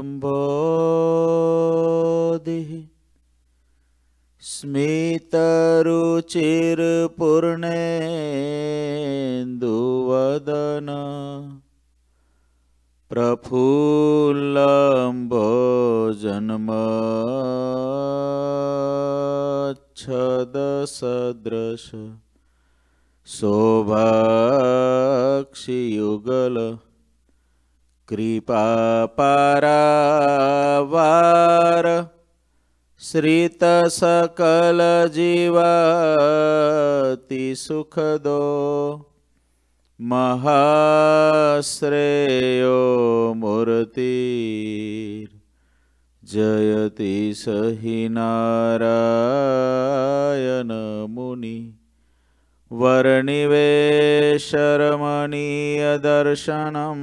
म्भो स्मितरुचिरपूर्णेन्दुवदन प्रफुल्लम्बो जन्मच्छदसदृश कृपापरावार श्रितसकलजीवति सुखदो महाश्रेयो मूर्तिर् जयति स हि नारायणमुनि वर्णिवेशरमणीयदर्शनम्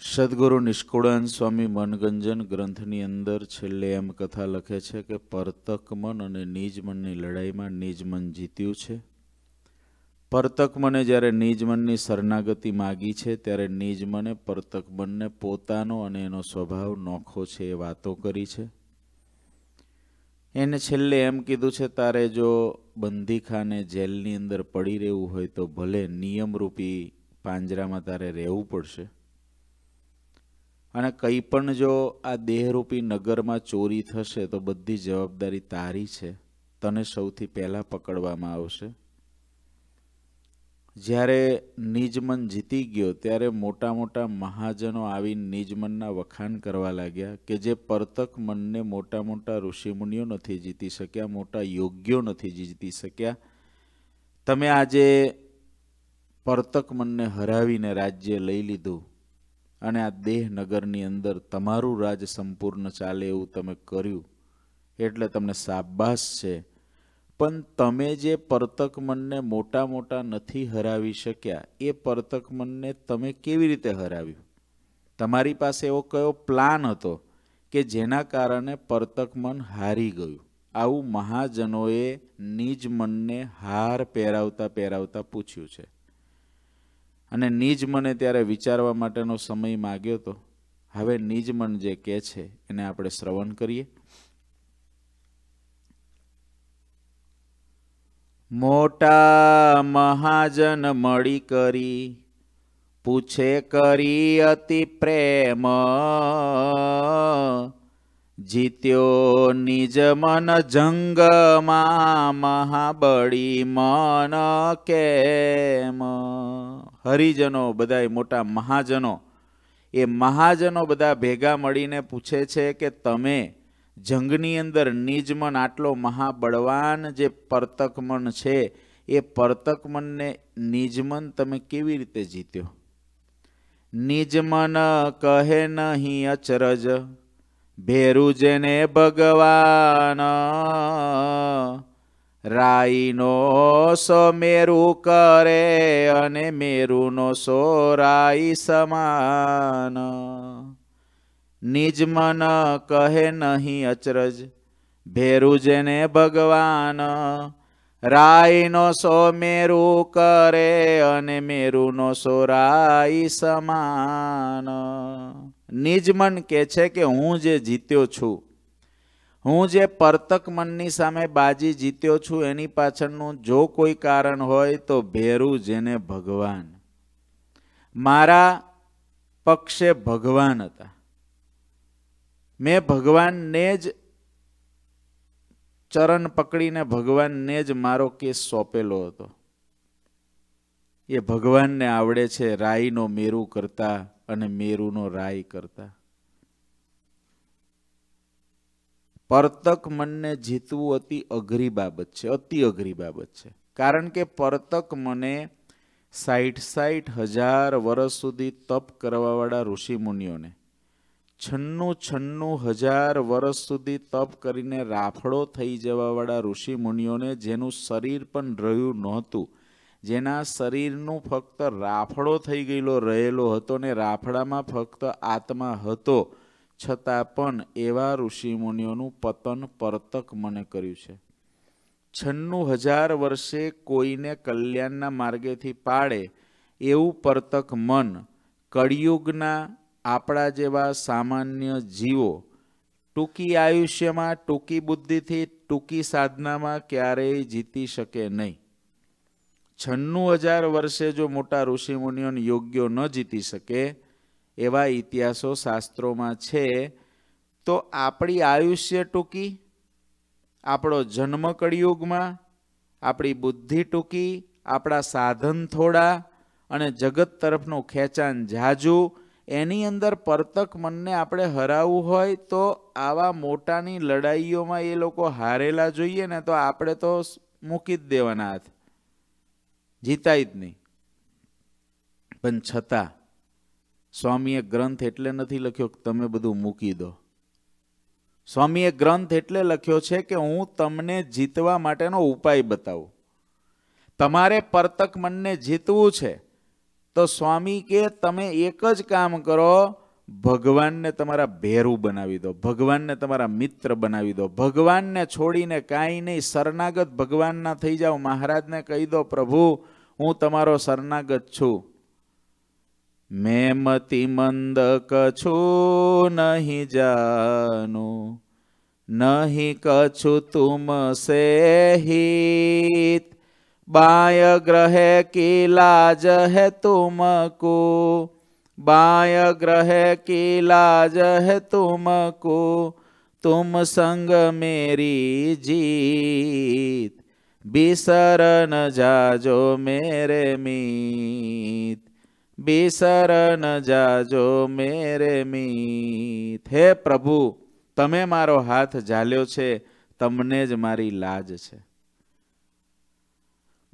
સદગુરુ નિષ્કુળાન સ્વામી મનગંજન ગ્રંથની અંદર છેલ્લે એમ કથા લખે છે કે પરતક મન અને નિજમનની લડાઈમાં નિજમન જીત્યું છે પરતક મને જ્યારે નિજમનની મનની શરણાગતિ માગી છે ત્યારે નિજ મને પરતક પોતાનો અને એનો સ્વભાવ નોખો છે એ વાતો કરી છે એને છેલ્લે એમ કીધું છે તારે જો બંદીખાને જેલની અંદર પડી રહેવું હોય તો ભલે નિયમરૂપી પાંજરામાં તારે રહેવું પડશે અને કંઈ પણ જો આ દેહરૂપી નગરમાં ચોરી થશે તો બધી જવાબદારી તારી છે તને સૌથી પહેલાં પકડવામાં આવશે જ્યારે નિજમન જીતી ગયો ત્યારે મોટા મોટા મહાજનો આવી નિજમનના વખાણ કરવા લાગ્યા કે જે પરતક મનને મોટા મોટા ઋષિમુનિઓ નથી જીતી શક્યા મોટા યોગ્યો નથી જીતી શક્યા તમે આજે પરતક મનને હરાવીને રાજ્ય લઈ લીધું અને આ દેહનગરની અંદર તમારું રાજ સંપૂર્ણ ચાલે એવું તમે કર્યું એટલે તમને સાબાસ છે પણ તમે જે પરતક મનને મોટા મોટા નથી હરાવી શક્યા એ પરતક મનને તમે કેવી રીતે હરાવ્યું તમારી પાસે એવો કયો પ્લાન હતો કે જેના કારણે પરતક મન હારી ગયું આવું મહાજનોએ નિજ મનને હાર પહેરાવતા પહેરાવતા પૂછ્યું છે અને નિજ મને ત્યારે વિચારવા માટેનો સમય માગ્યો તો હવે નિજ મન જે કે છે એને આપણે શ્રવણ કરીએ મોટા મહાજન મળી કરી પૂછે કરી અતિ પ્રેમ જીત્યો નિજ મન જંગમાં મહાબળી મન કેમ હરિજનો બધાય મોટા મહાજનો એ મહાજનો બધા ભેગા મળીને પૂછે છે કે તમે જંગની અંદર નિજમન આટલો મહાબળવાન જે પરતકમન છે એ પરતકમનને નિજમન તમે કેવી રીતે જીત્યો નિજમન કહે નહીં અચરજ ભેરુ જેને ભગવાન રાઈનો સો મેરુ કરે અને મેરુનો સો રાઈ સમાન નિજ મન કહે નહીં અચરજ ભેરુ જેને ભગવાન રાઈનો સો મેરુ કરે અને મેરુનો સો રાઈ સમાન નિજ મન કહે છે કે હું જે જીત્યો છું હું જે પરતક મનની સામે બાજી જીત્યો છું એની પાછળનું જો કોઈ કારણ હોય તો ભેરું જેને ભગવાન મારા પક્ષે ભગવાન હતા મેં ભગવાનને જ ચરણ પકડીને ભગવાનને જ મારો કેસ સોંપેલો હતો એ ભગવાનને આવડે છે રાઈનો મેરુ કરતા અને મેરુનો રાય કરતા પરતક મનને જીતવું અતિ અઘરી બાબત છે અતિ અઘરી બાબત છે કારણ કે પરતક મને સાઠ સાઠ હજાર વર્ષ સુધી તપ કરવાવાળા ઋષિમુનિઓને છન્નું છન્નું હજાર વર્ષ સુધી તપ કરીને રાફડો થઈ જવાવાળા ઋષિમુનિઓને જેનું શરીર પણ રહ્યું નહોતું જેના શરીરનું ફક્ત રાફડો થઈ ગયેલો રહેલો હતો ને રાફડામાં ફક્ત આત્મા હતો છતાં પણ એવા ઋષિમુનિઓનું પતન પરતક મને કર્યું છે છન્નું હજાર વર્ષે કોઈને કલ્યાણના માર્ગેથી પાડે એવું પરતક મન કળિયુગના આપણા જેવા સામાન્ય જીવો ટૂંકી આયુષ્યમાં ટૂંકી બુદ્ધિથી ટૂંકી સાધનામાં ક્યારેય જીતી શકે નહીં છન્નું હજાર વર્ષે જો મોટા ઋષિમુનિઓને યોગ્યો ન જીતી શકે એવા ઇતિહાસો શાસ્ત્રોમાં છે તો આપણી આયુષ્ય ટૂંકી આપણો જન્મ કળિયુગમાં આપણી બુદ્ધિ ટૂંકી આપણા સાધન થોડા અને જગત તરફનું ખેંચાણ ઝાઝુ એની અંદર પરતક મનને આપણે હરાવવું હોય તો આવા મોટાની લડાઈઓમાં એ લોકો હારેલા જોઈએ ને તો આપણે તો મૂકી જ દેવાના હાથ જીતાય જ નહીં પણ છતાં સ્વામીએ ગ્રંથ એટલે નથી લખ્યો કે તમે બધું મૂકી દો સ્વામીએ ગ્રંથ એટલે લખ્યો છે કે હું તમને જીતવા માટેનો ઉપાય બતાવું તમારે પરતક મનને જીતવું છે તો સ્વામી કે તમે એક જ કામ કરો ભગવાનને તમારા ભેરું બનાવી દો ભગવાનને તમારા મિત્ર બનાવી દો ભગવાનને છોડીને કાંઈ નહીં શરણાગત ભગવાનના થઈ જાઓ મહારાજને કહી દો પ્રભુ હું તમારો શરણાગત છું मैं मति मंद कछु नहीं जानो नहीं कछु तुम से हित बाय ग्रह की लाज है तुमको बाय ग्रह की लाज है तुमको तुम संग मेरी जीत बिसरन जाजो मेरे मीत બિસરન જાજો મેરે મીત હે પ્રભુ તમે મારો હાથ ઝાલ્યો છે તમને જ મારી લાજ છે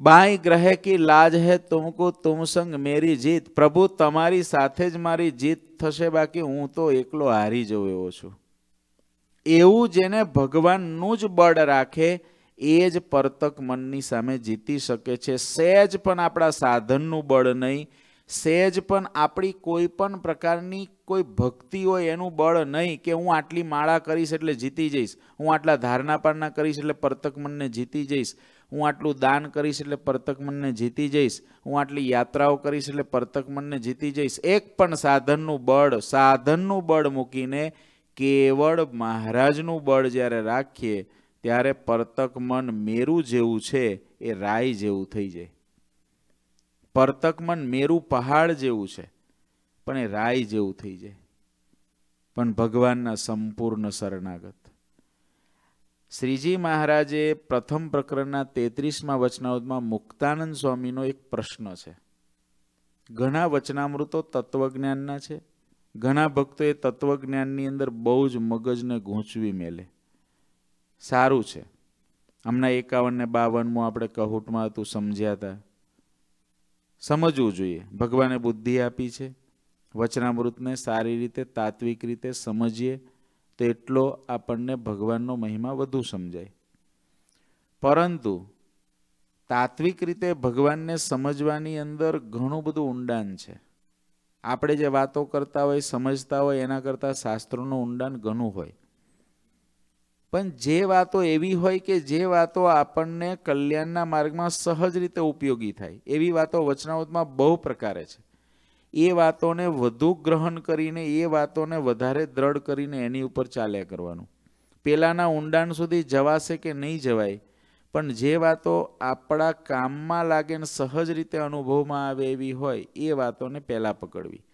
બાઈ ગ્રહે કી લાજ હે તુમકુ તુમ સંગ મેરી જીત પ્રભુ તમારી સાથે જ મારી જીત થશે બાકી હું તો એકલો હારી જવું એવો છું એવું જેને ભગવાનનું જ બળ રાખે એ જ પરતક મનની સામે જીતી શકે છે સહેજ પણ આપણા સાધનનું બળ નહીં સહેજ પણ આપણી કોઈ પણ પ્રકારની કોઈ ભક્તિ હોય એનું બળ નહીં કે હું આટલી માળા કરીશ એટલે જીતી જઈશ હું આટલા ધારણા પારણા કરીશ એટલે પરતક મનને જીતી જઈશ હું આટલું દાન કરીશ એટલે પરતક મનને જીતી જઈશ હું આટલી યાત્રાઓ કરીશ એટલે પરતક મનને જીતી જઈશ એક પણ સાધનનું બળ સાધનનું બળ મૂકીને કેવળ મહારાજનું બળ જ્યારે રાખીએ ત્યારે પરતક મન મેરું જેવું છે એ રાય જેવું થઈ જાય પરતક મન મેરુ પહાડ જેવું છે પણ એ રાય જેવું થઈ જાય પણ ભગવાનના સંપૂર્ણ શરણાગત શ્રીજી મહારાજે પ્રથમ પ્રકરણના તેત્રીસમાં વચનાઓમાં મુક્તાનંદ સ્વામીનો એક પ્રશ્ન છે ઘણા વચનામૃતો તત્વજ્ઞાનના છે ઘણા ભક્તો એ તત્વજ્ઞાનની અંદર બહુ જ મગજને ગૂંચવી મેલે સારું છે હમણાં એકાવન ને બાવનમું આપણે કહુટમાં હતું સમજ્યા હતા સમજવું જોઈએ ભગવાને બુદ્ધિ આપી છે વચનામૃતને સારી રીતે તાત્વિક રીતે સમજીએ તો એટલો આપણને ભગવાનનો મહિમા વધુ સમજાય પરંતુ તાત્વિક રીતે ભગવાનને સમજવાની અંદર ઘણું બધું ઊંડાણ છે આપણે જે વાતો કરતા હોય સમજતા હોય એના કરતાં શાસ્ત્રોનું ઊંડાણ ઘણું હોય પણ જે વાતો એવી હોય કે જે વાતો આપણને કલ્યાણના માર્ગમાં સહજ રીતે ઉપયોગી થાય એવી વાતો વચનાવતમાં બહુ પ્રકારે છે એ વાતોને વધુ ગ્રહણ કરીને એ વાતોને વધારે દ્રઢ કરીને એની ઉપર ચાલ્યા કરવાનું પહેલાંના ઊંડાણ સુધી જવાશે કે નહીં જવાય પણ જે વાતો આપણા કામમાં લાગે ને સહજ રીતે અનુભવમાં આવે એવી હોય એ વાતોને પહેલાં પકડવી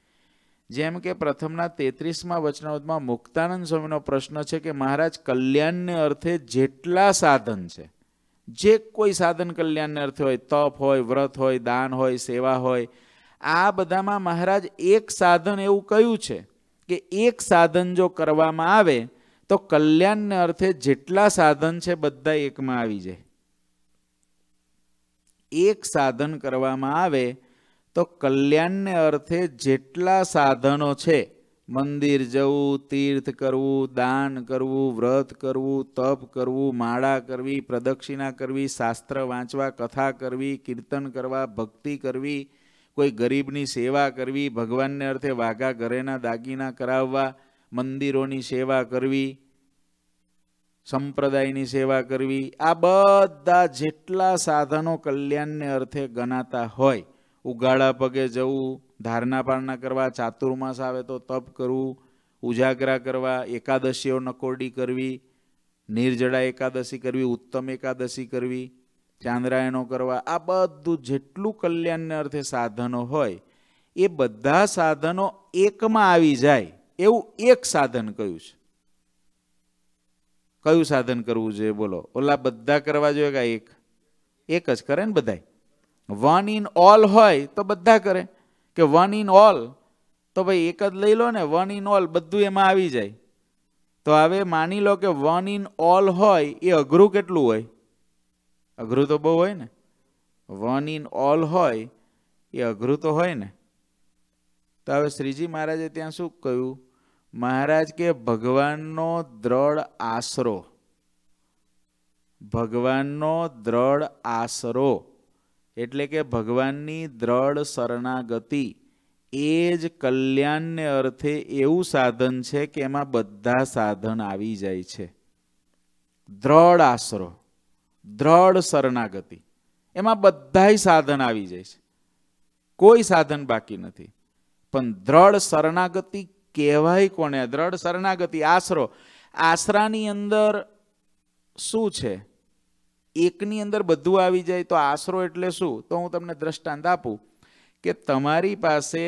જેમ કે પ્રથમના તેત્રીસમાં વચનાવતમાં મુક્તાનંદ સ્વામીનો પ્રશ્ન છે કે મહારાજ કલ્યાણને અર્થે જેટલા સાધન છે જે કોઈ સાધન કલ્યાણને અર્થે હોય તપ હોય વ્રત હોય દાન હોય સેવા હોય આ બધામાં મહારાજ એક સાધન એવું કયું છે કે એક સાધન જો કરવામાં આવે તો કલ્યાણને અર્થે જેટલા સાધન છે બધા એકમાં આવી જાય એક સાધન કરવામાં આવે તો કલ્યાણને અર્થે જેટલા સાધનો છે મંદિર જવું તીર્થ કરવું દાન કરવું વ્રત કરવું તપ કરવું માળા કરવી પ્રદક્ષિણા કરવી શાસ્ત્ર વાંચવા કથા કરવી કીર્તન કરવા ભક્તિ કરવી કોઈ ગરીબની સેવા કરવી ભગવાનને અર્થે વાઘા ઘરેના દાગીના કરાવવા મંદિરોની સેવા કરવી સંપ્રદાયની સેવા કરવી આ બધા જેટલા સાધનો કલ્યાણને અર્થે ગણાતા હોય ઉગાડા પગે જવું ધારના પારણા કરવા ચાતુર્માસ આવે તો તપ કરવું ઉજાગરા કરવા એકાદશીઓ નકોરડી કરવી નિર્જળા એકાદશી કરવી ઉત્તમ એકાદશી કરવી ચાંદ્રાયણો કરવા આ બધું જેટલું કલ્યાણને અર્થે સાધનો હોય એ બધા સાધનો એકમાં આવી જાય એવું એક સાધન કયું છે કયું સાધન કરવું જોઈએ બોલો ઓલા બધા કરવા જોઈએ કે એક એક જ કરે ને બધાય વન ઇન ઓલ હોય તો બધા કરે કે વન ઇન ઓલ તો ભાઈ એક જ લઈ લો ને વન ઇન ઓલ બધું એમાં આવી જાય તો હવે માની લો કે વન ઇન ઓલ હોય એ અઘરું કેટલું હોય અઘરું તો બહુ હોય ને વન ઇન ઓલ હોય એ અઘરું તો હોય ને તો હવે શ્રીજી મહારાજે ત્યાં શું કહ્યું મહારાજ કે ભગવાનનો દ્રઢ આશરો ભગવાનનો દ્રઢ આશરો એટલે કે ભગવાનની દ્રઢ શરણાગતિ એ જ કલ્યાણને અર્થે એવું સાધન છે કે એમાં બધા સાધન આવી જાય છે દ્રઢ આશરો દ્રઢ શરણાગતિ એમાં બધાય સાધન આવી જાય છે કોઈ સાધન બાકી નથી પણ દ્રઢ શરણાગતિ કહેવાય કોને દ્રઢ શરણાગતિ આશરો આશરાની અંદર શું છે એકની અંદર બધું આવી જાય તો આશરો એટલે શું તો હું તમને દ્રષ્ટાંત આપું કે તમારી પાસે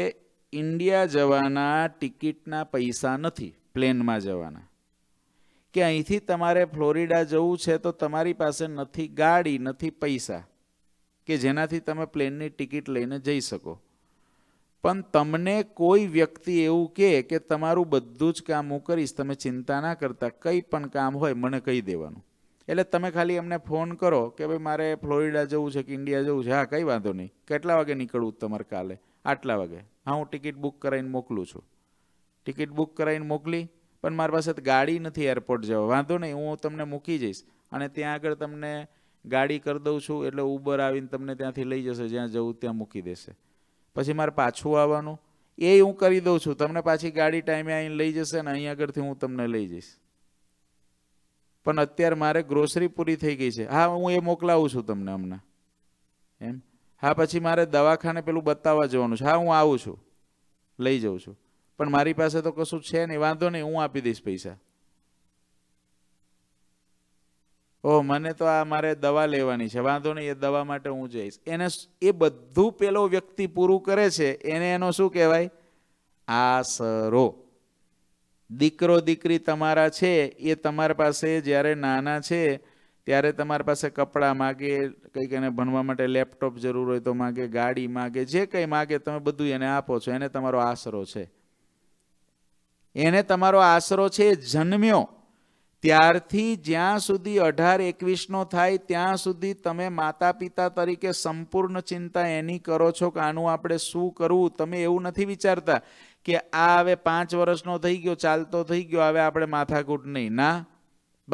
ઇન્ડિયા જવાના ટિકિટના પૈસા નથી પ્લેનમાં જવાના કે અહીંથી તમારે ફ્લોરિડા જવું છે તો તમારી પાસે નથી ગાડી નથી પૈસા કે જેનાથી તમે પ્લેનની ટિકિટ લઈને જઈ શકો પણ તમને કોઈ વ્યક્તિ એવું કે તમારું બધું જ કામ હું કરીશ તમે ચિંતા ના કરતા કંઈ પણ કામ હોય મને કહી દેવાનું એટલે તમે ખાલી એમને ફોન કરો કે ભાઈ મારે ફ્લોરિડા જવું છે કે ઇન્ડિયા જવું છે હા કંઈ વાંધો નહીં કેટલા વાગે નીકળવું તમારે કાલે આટલા વાગે હા હું ટિકિટ બુક કરાવીને મોકલું છું ટિકિટ બુક કરાવીને મોકલી પણ મારી પાસે ગાડી નથી એરપોર્ટ જવા વાંધો નહીં હું તમને મૂકી જઈશ અને ત્યાં આગળ તમને ગાડી કરી દઉં છું એટલે ઉબર આવીને તમને ત્યાંથી લઈ જશે જ્યાં જવું ત્યાં મૂકી દેશે પછી મારે પાછું આવવાનું એ હું કરી દઉં છું તમને પાછી ગાડી ટાઈમે આવીને લઈ જશે ને અહીં આગળથી હું તમને લઈ જઈશ પણ અત્યારે મારે ગ્રોસરી પૂરી થઈ ગઈ છે હા હું એ મોકલાવું છું તમને હમણાં એમ હા પછી મારે દવાખાને પેલું બતાવવા જવાનું છે હા હું આવું છું લઈ જાઉં છું પણ મારી પાસે તો કશું છે નહીં વાંધો નહીં હું આપી દઈશ પૈસા ઓહ મને તો આ મારે દવા લેવાની છે વાંધો નહીં એ દવા માટે હું જઈશ એને એ બધું પેલો વ્યક્તિ પૂરું કરે છે એને એનો શું કહેવાય આસરો દીકરો દીકરી તમારા છે એ તમારા પાસે જ્યારે નાના છે ત્યારે તમારી પાસે કપડાં માગે કંઈક એને ભણવા માટે લેપટોપ જરૂર હોય તો માગે ગાડી માગે જે કંઈ માગે તમે બધું એને આપો છો એને તમારો આશરો છે એને તમારો આશરો છે જન્મ્યો ત્યારથી જ્યાં સુધી અઢાર એકવીસનો થાય ત્યાં સુધી તમે માતા પિતા તરીકે સંપૂર્ણ ચિંતા એની કરો છો કે આનું આપણે શું કરવું તમે એવું નથી વિચારતા કે આ હવે પાંચ વર્ષનો થઈ ગયો ચાલતો થઈ ગયો હવે આપણે માથાકૂટ નહીં ના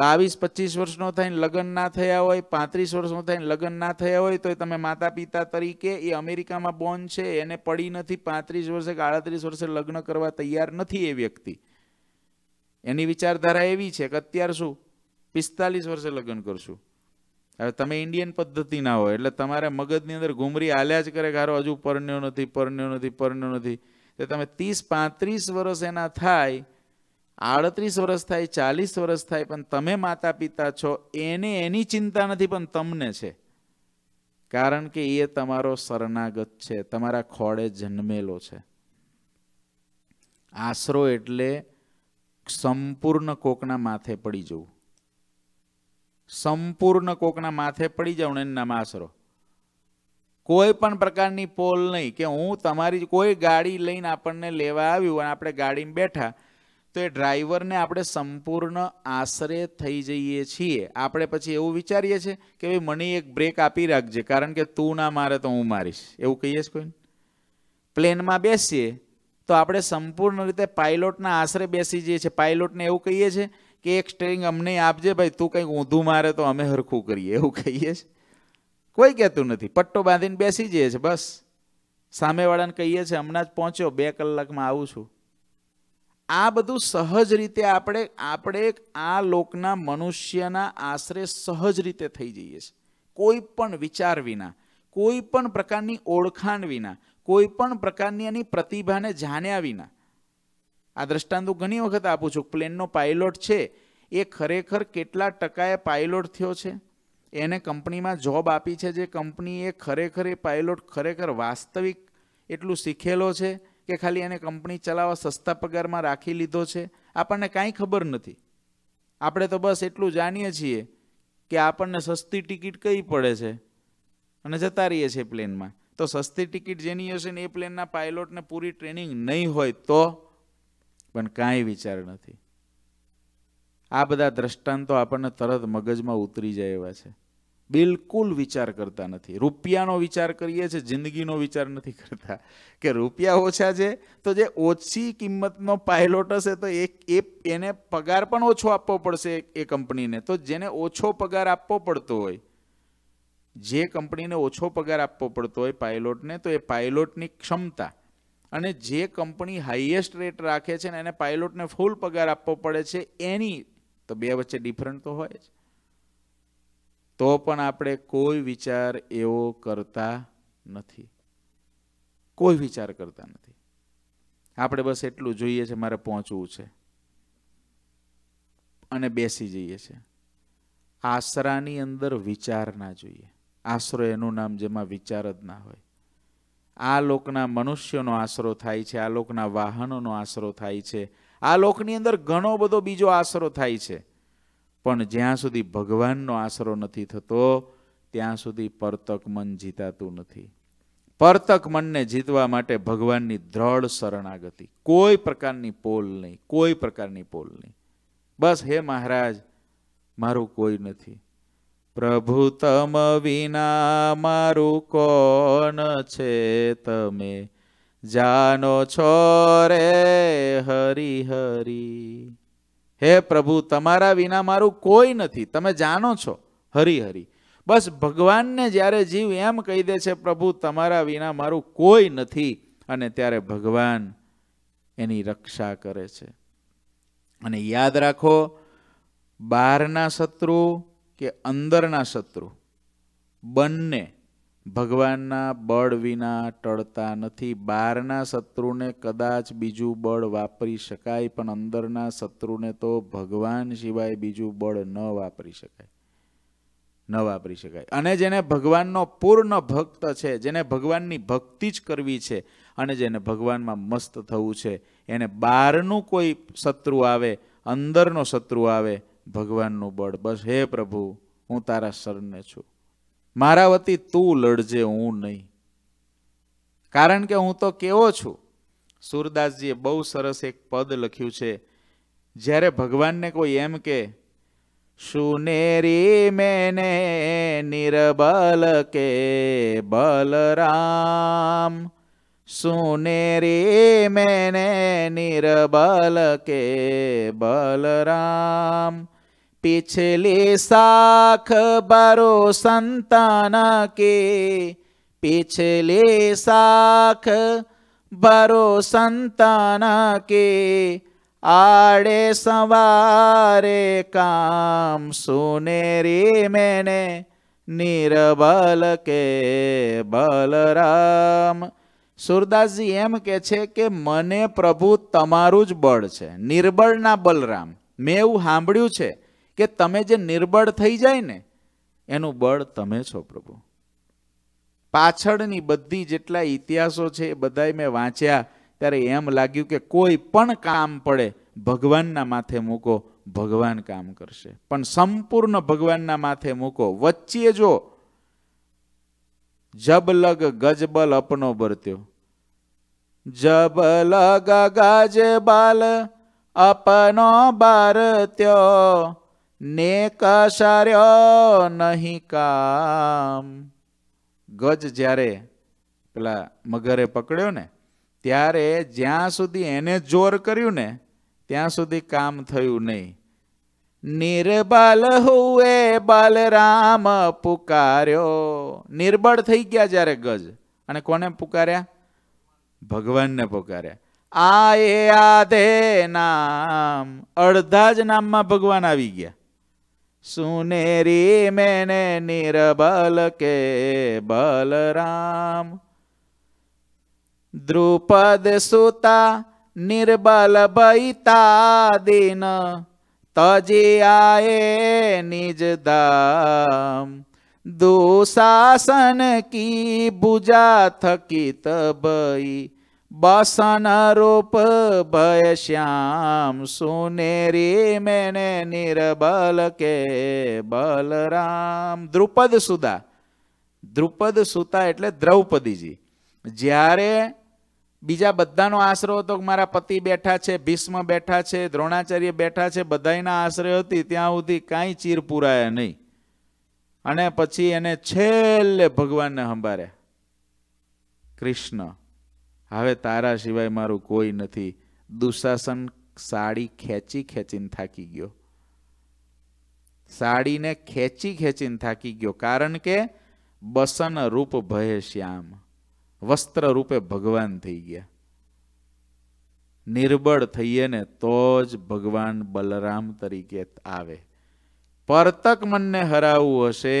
બાવીસ પચીસ વર્ષનો થઈને લગ્ન ના થયા હોય પાંત્રીસ વર્ષનો થઈને લગ્ન ના થયા હોય તો તમે માતા પિતા તરીકે એ અમેરિકામાં બોન્ડ છે એને પડી નથી પાંત્રીસ વર્ષે કે આડત્રીસ વર્ષે લગ્ન કરવા તૈયાર નથી એ વ્યક્તિ એની વિચારધારા એવી છે કે અત્યાર શું પિસ્તાલીસ વર્ષે લગ્ન કરશું હવે તમે ઇન્ડિયન પદ્ધતિ ના હોય એટલે તમારે મગજની અંદર ઘૂમરી આલ્યા જ કરે કે હારો હજુ પરણ્યો નથી પરણ્યો નથી પરણ્યો નથી તો તમે ત્રીસ પાંત્રીસ વર્ષ એના થાય આડત્રીસ વર્ષ થાય ચાલીસ વર્ષ થાય પણ તમે માતા પિતા છો એને એની ચિંતા નથી પણ તમને છે કારણ કે એ તમારો શરણાગત છે તમારા ખોળે જન્મેલો છે આશરો એટલે સંપૂર્ણ કોકના માથે પડી જવું સંપૂર્ણ કોકના માથે પડી જાવ ને એના આશરો કોઈ પણ પ્રકારની પોલ નહીં કે હું તમારી કોઈ ગાડી લઈને આપણને લેવા આવ્યું અને આપણે ગાડીમાં બેઠા તો એ ડ્રાઈવરને આપણે સંપૂર્ણ આશરે થઈ જઈએ છીએ આપણે પછી એવું વિચારીએ છીએ કે ભાઈ મને એક બ્રેક આપી રાખજે કારણ કે તું ના મારે તો હું મારીશ એવું કહીએ છીએ કોઈને પ્લેનમાં બેસીએ તો આપણે સંપૂર્ણ રીતે પાઇલોટના આશરે બેસી જઈએ છીએ પાયલોટને એવું કહીએ છીએ કે એક સ્ટેરિંગ અમને આપજે ભાઈ તું કંઈક ઊંધું મારે તો અમે હરખું કરીએ એવું કહીએ છીએ કોઈ કહેતું નથી પટ્ટો બાંધીને બેસી જઈએ છે બસ સામેવાળાને કહીએ છીએ હમણાં જ પહોંચ્યો બે કલાકમાં આવું છું આ બધું સહજ રીતે આપણે આપણે આ લોકના મનુષ્યના આશરે સહજ રીતે થઈ જઈએ છીએ કોઈ પણ વિચાર વિના કોઈ પણ પ્રકારની ઓળખાણ વિના કોઈ પણ પ્રકારની એની પ્રતિભાને જાણ્યા વિના આ દ્રષ્ટાંત હું ઘણી વખત આપું છું પ્લેનનો પાયલોટ છે એ ખરેખર કેટલા ટકાએ પાયલોટ થયો છે એને કંપનીમાં જોબ આપી છે જે કંપનીએ ખરેખર એ પાયલોટ ખરેખર વાસ્તવિક એટલું શીખેલો છે કે ખાલી એને કંપની ચલાવવા સસ્તા પગારમાં રાખી લીધો છે આપણને કાંઈ ખબર નથી આપણે તો બસ એટલું જાણીએ છીએ કે આપણને સસ્તી ટિકિટ કઈ પડે છે અને જતા રહીએ છીએ પ્લેનમાં તો સસ્તી ટિકિટ જેની હશે ને એ પ્લેનના પાયલોટને પૂરી ટ્રેનિંગ નહીં હોય તો પણ કાંઈ વિચાર નથી આ બધા દ્રષ્ટાંતો આપણને તરત મગજમાં ઉતરી જાય એવા છે બિલકુલ વિચાર કરતા નથી રૂપિયાનો વિચાર કરીએ છીએ જિંદગીનો વિચાર નથી કરતા કે રૂપિયા ઓછા છે તો જે ઓછી કિંમતનો પાયલોટ હશે તો એ એ એને પગાર પણ ઓછો આપવો પડશે એ કંપનીને તો જેને ઓછો પગાર આપવો પડતો હોય જે કંપનીને ઓછો પગાર આપવો પડતો હોય પાયલોટને તો એ પાયલોટની ક્ષમતા અને જે કંપની હાઈએસ્ટ રેટ રાખે છે ને એને પાયલોટને ફૂલ પગાર આપવો પડે છે એની તો બે વચ્ચે ડિફરન્ટ તો હોય જ તો પણ આપણે કોઈ વિચાર એવો કરતા નથી કોઈ વિચાર કરતા નથી આપણે બસ એટલું જોઈએ છે મારે પહોંચવું છે અને બેસી જઈએ છે આશરાની અંદર વિચાર ના જોઈએ આશરો એનું નામ જેમાં વિચાર જ ના હોય આ લોકના મનુષ્યનો આશરો થાય છે આ લોકના વાહનોનો આશરો થાય છે આ લોકની અંદર ઘણો બધો બીજો આશરો થાય છે પણ જ્યાં સુધી ભગવાનનો આશરો નથી થતો ત્યાં સુધી પરતક મન જીતાતું નથી પરતક મનને જીતવા માટે ભગવાનની દ્રઢ શરણાગતિ કોઈ પ્રકારની પોલ નહીં કોઈ પ્રકારની પોલ નહીં બસ હે મહારાજ મારું કોઈ નથી પ્રભુ તમ વિના મારું કોણ છે તમે જાનો છો રે હરી હરી હે પ્રભુ તમારા વિના મારું કોઈ નથી તમે જાણો છો હરી હરી બસ ભગવાનને જ્યારે જીવ એમ કહી દે છે પ્રભુ તમારા વિના મારું કોઈ નથી અને ત્યારે ભગવાન એની રક્ષા કરે છે અને યાદ રાખો બહારના શત્રુ કે અંદરના શત્રુ બંને ભગવાનના બળ વિના ટળતા નથી બહારના શત્રુને કદાચ બીજું બળ વાપરી શકાય પણ અંદરના શત્રુને તો ભગવાન સિવાય બીજું બળ ન વાપરી શકાય ન વાપરી શકાય અને જેને ભગવાનનો પૂર્ણ ભક્ત છે જેને ભગવાનની ભક્તિ જ કરવી છે અને જેને ભગવાનમાં મસ્ત થવું છે એને બહારનું કોઈ શત્રુ આવે અંદરનો શત્રુ આવે ભગવાનનું બળ બસ હે પ્રભુ હું તારા શરણને છું મારા વતી તું લડજે હું નહીં કારણ કે હું તો કેવો છું સુરદાસજીએ બહુ સરસ એક પદ લખ્યું છે જ્યારે ભગવાનને કોઈ એમ કે સુનેરી મેને નિર્બલ કે બલરામ સુનેરી મેને નિર્બલ કે બલરામ पिछले साख बरो संतान के पिछले साख बरो संतान के आड़े सवारे काम सुनेरी મેને નિર્બલ કે બલરામ સુરદાસજી એમ કે છે કે મને પ્રભુ તમારું જ બળ છે નિર્બળના બલરામ મેં એવું સાંભળ્યું છે કે તમે જે નિર્બળ થઈ જાય ને એનું બળ તમે છો પ્રભુ પાછળની બધી જેટલા ઇતિહાસો છે એ બધાય મેં વાંચ્યા ત્યારે એમ લાગ્યું કે કોઈ પણ કામ પડે ભગવાનના માથે મૂકો ભગવાન કામ કરશે પણ સંપૂર્ણ ભગવાનના માથે મૂકો વચ્ચે જો જબલગ ગજબલ અપનો બરત્યો જબલગ લગ ગજબલ અપનો બરત્યો ને કસર્યો નહીં કામ ગજ જ્યારે પેલા મગરે પકડ્યો ને ત્યારે જ્યાં સુધી એને જોર કર્યું ને ત્યાં સુધી કામ થયું નહીં નિર્બલ હુએ બલરામ પુકાર્યો નિર્બળ થઈ ગયા જ્યારે ગજ અને કોને પુકાર્યા ભગવાનને પુકાર્યા આ એ આધે નામ અડધા જ નામમાં ભગવાન આવી ગયા सुनेरी मैंने निर्बल के बलराम द्रुपद सुता निर्बल बैता दिन तजे आए निज दाम दुशासन की बुझा थकित बई બાસાના રૂપ ભય શ્યામ સુનેરી મેને નિરબલ કે બલરામ દ્રુપદ સુદા દ્રુપદ સુતા એટલે દ્રૌપદીજી જ્યારે બીજા બધાનો આશરો હતો કે મારા પતિ બેઠા છે ભીષ્મ બેઠા છે દ્રોણાચાર્ય બેઠા છે બધાના આશરે હતી ત્યાં સુધી કાંઈ ચીર પૂરાયા નહીં અને પછી એને છેલ્લે ભગવાનને સંભાળે કૃષ્ણ હવે તારા સિવાય મારું કોઈ નથી દુશાસન સાડી ખેંચી ખેંચીને થાકી ગયો સાડીને ખેંચી ખેંચીને થાકી ગયો કારણ કે બસન રૂપ ભય શ્યામ વસ્ત્ર રૂપે ભગવાન થઈ ગયા નિર્બળ થઈએ ને તો જ ભગવાન બલરામ તરીકે આવે પરતક મનને હરાવવું હશે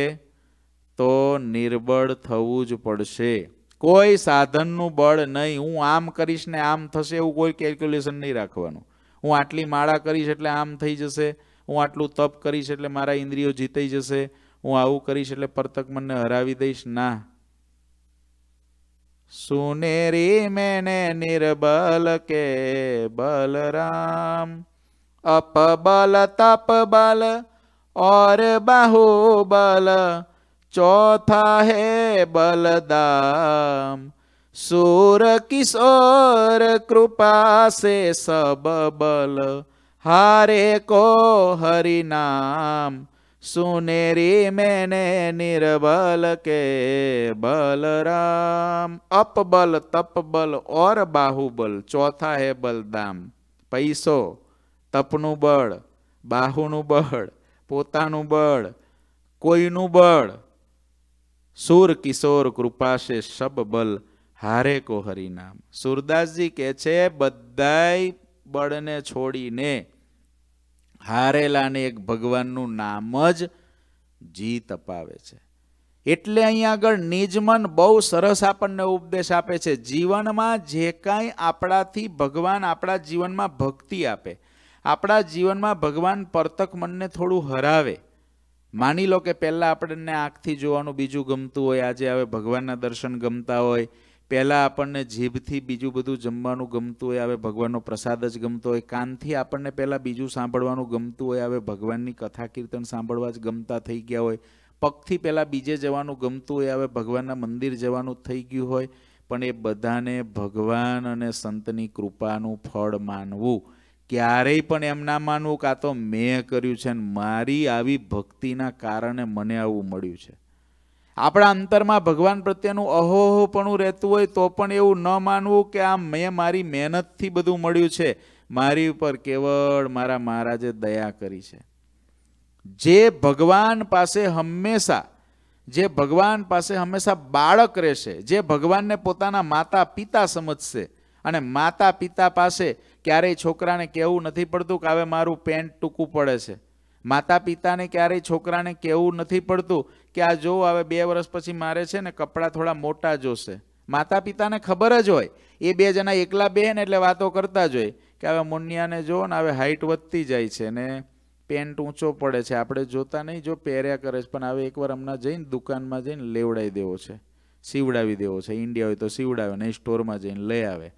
તો નિર્બળ થવું જ પડશે કોઈ સાધનનું બળ નહીં હું આમ કરીશ ને આમ થશે એવું કોઈ કેલ્ક્યુલેશન નહીં રાખવાનું હું આટલી માળા કરીશ એટલે આમ થઈ જશે હું આટલું તપ કરીશ એટલે મારા ઇન્દ્રિયો જીતાઈ જશે હું આવું કરીશ એટલે પરતક મનને હરાવી દઈશ ના સુનેરી મેને નિર્બલ કે બલરામ અપબલ તપ તપબલ और बाहुबल चौथा है बलदाम सूर किशोर कृपा से सब बल हारे को हरि नाम सुनेरी मैंने निर्बल के बलराम तप बल और बाहुबल चौथा है बलदाम तपनु તપનું बाहुनु બાહુનું पोतानु बल कोई नु बल સુર કિશોર કૃપાશે સબ બલ હારે કો હરિનામ સુરદાસજી કહે છે બધાય બળને છોડીને હારેલાને એક ભગવાનનું નામ જ જીત અપાવે છે એટલે અહીંયા આગળ નિજમન બહુ સરસ આપણને ઉપદેશ આપે છે જીવનમાં જે કાંઈ આપણાથી ભગવાન આપણા જીવનમાં ભક્તિ આપે આપણા જીવનમાં ભગવાન પરતક મનને થોડું હરાવે માની લો કે પહેલાં આપણને આંખથી જોવાનું બીજું ગમતું હોય આજે હવે ભગવાનના દર્શન ગમતા હોય પહેલાં આપણને જીભથી બીજું બધું જમવાનું ગમતું હોય હવે ભગવાનનો પ્રસાદ જ ગમતો હોય કાનથી આપણને પહેલાં બીજું સાંભળવાનું ગમતું હોય હવે ભગવાનની કથા કીર્તન સાંભળવા જ ગમતા થઈ ગયા હોય પગથી પહેલાં બીજે જવાનું ગમતું હોય હવે ભગવાનના મંદિર જવાનું થઈ ગયું હોય પણ એ બધાને ભગવાન અને સંતની કૃપાનું ફળ માનવું ક્યારેય પણ એમ ના માનવું કાં તો મેં કર્યું છે ને મારી આવી ભક્તિના કારણે મને આવું મળ્યું છે આપણા અંતરમાં ભગવાન પ્રત્યેનું અહોહોપણું રહેતું હોય તો પણ એવું ન માનવું કે આ મેં મારી મહેનતથી બધું મળ્યું છે મારી ઉપર કેવળ મારા મહારાજે દયા કરી છે જે ભગવાન પાસે હંમેશા જે ભગવાન પાસે હંમેશા બાળક રહેશે જે ભગવાનને પોતાના માતા પિતા સમજશે અને માતા પિતા પાસે ક્યારેય છોકરાને કહેવું નથી પડતું કે હવે મારું પેન્ટ ટૂંકું પડે છે માતા પિતાને ક્યારેય છોકરાને કહેવું નથી પડતું કે આ જો હવે બે વર્ષ પછી મારે છે ને કપડાં થોડા મોટા જોશે માતા પિતાને ખબર જ હોય એ બે જણા એકલા બેન એટલે વાતો કરતા જ હોય કે હવે મુનિયાને જો ને હવે હાઇટ વધતી જાય છે ને પેન્ટ ઊંચો પડે છે આપણે જોતા નહીં જો પહેર્યા કરે છે પણ હવે એકવાર હમણાં જઈને દુકાનમાં જઈને લેવડાવી દેવો છે સીવડાવી દેવો છે ઇન્ડિયા હોય તો સીવડાવે નહીં સ્ટોરમાં જઈને લઈ આવે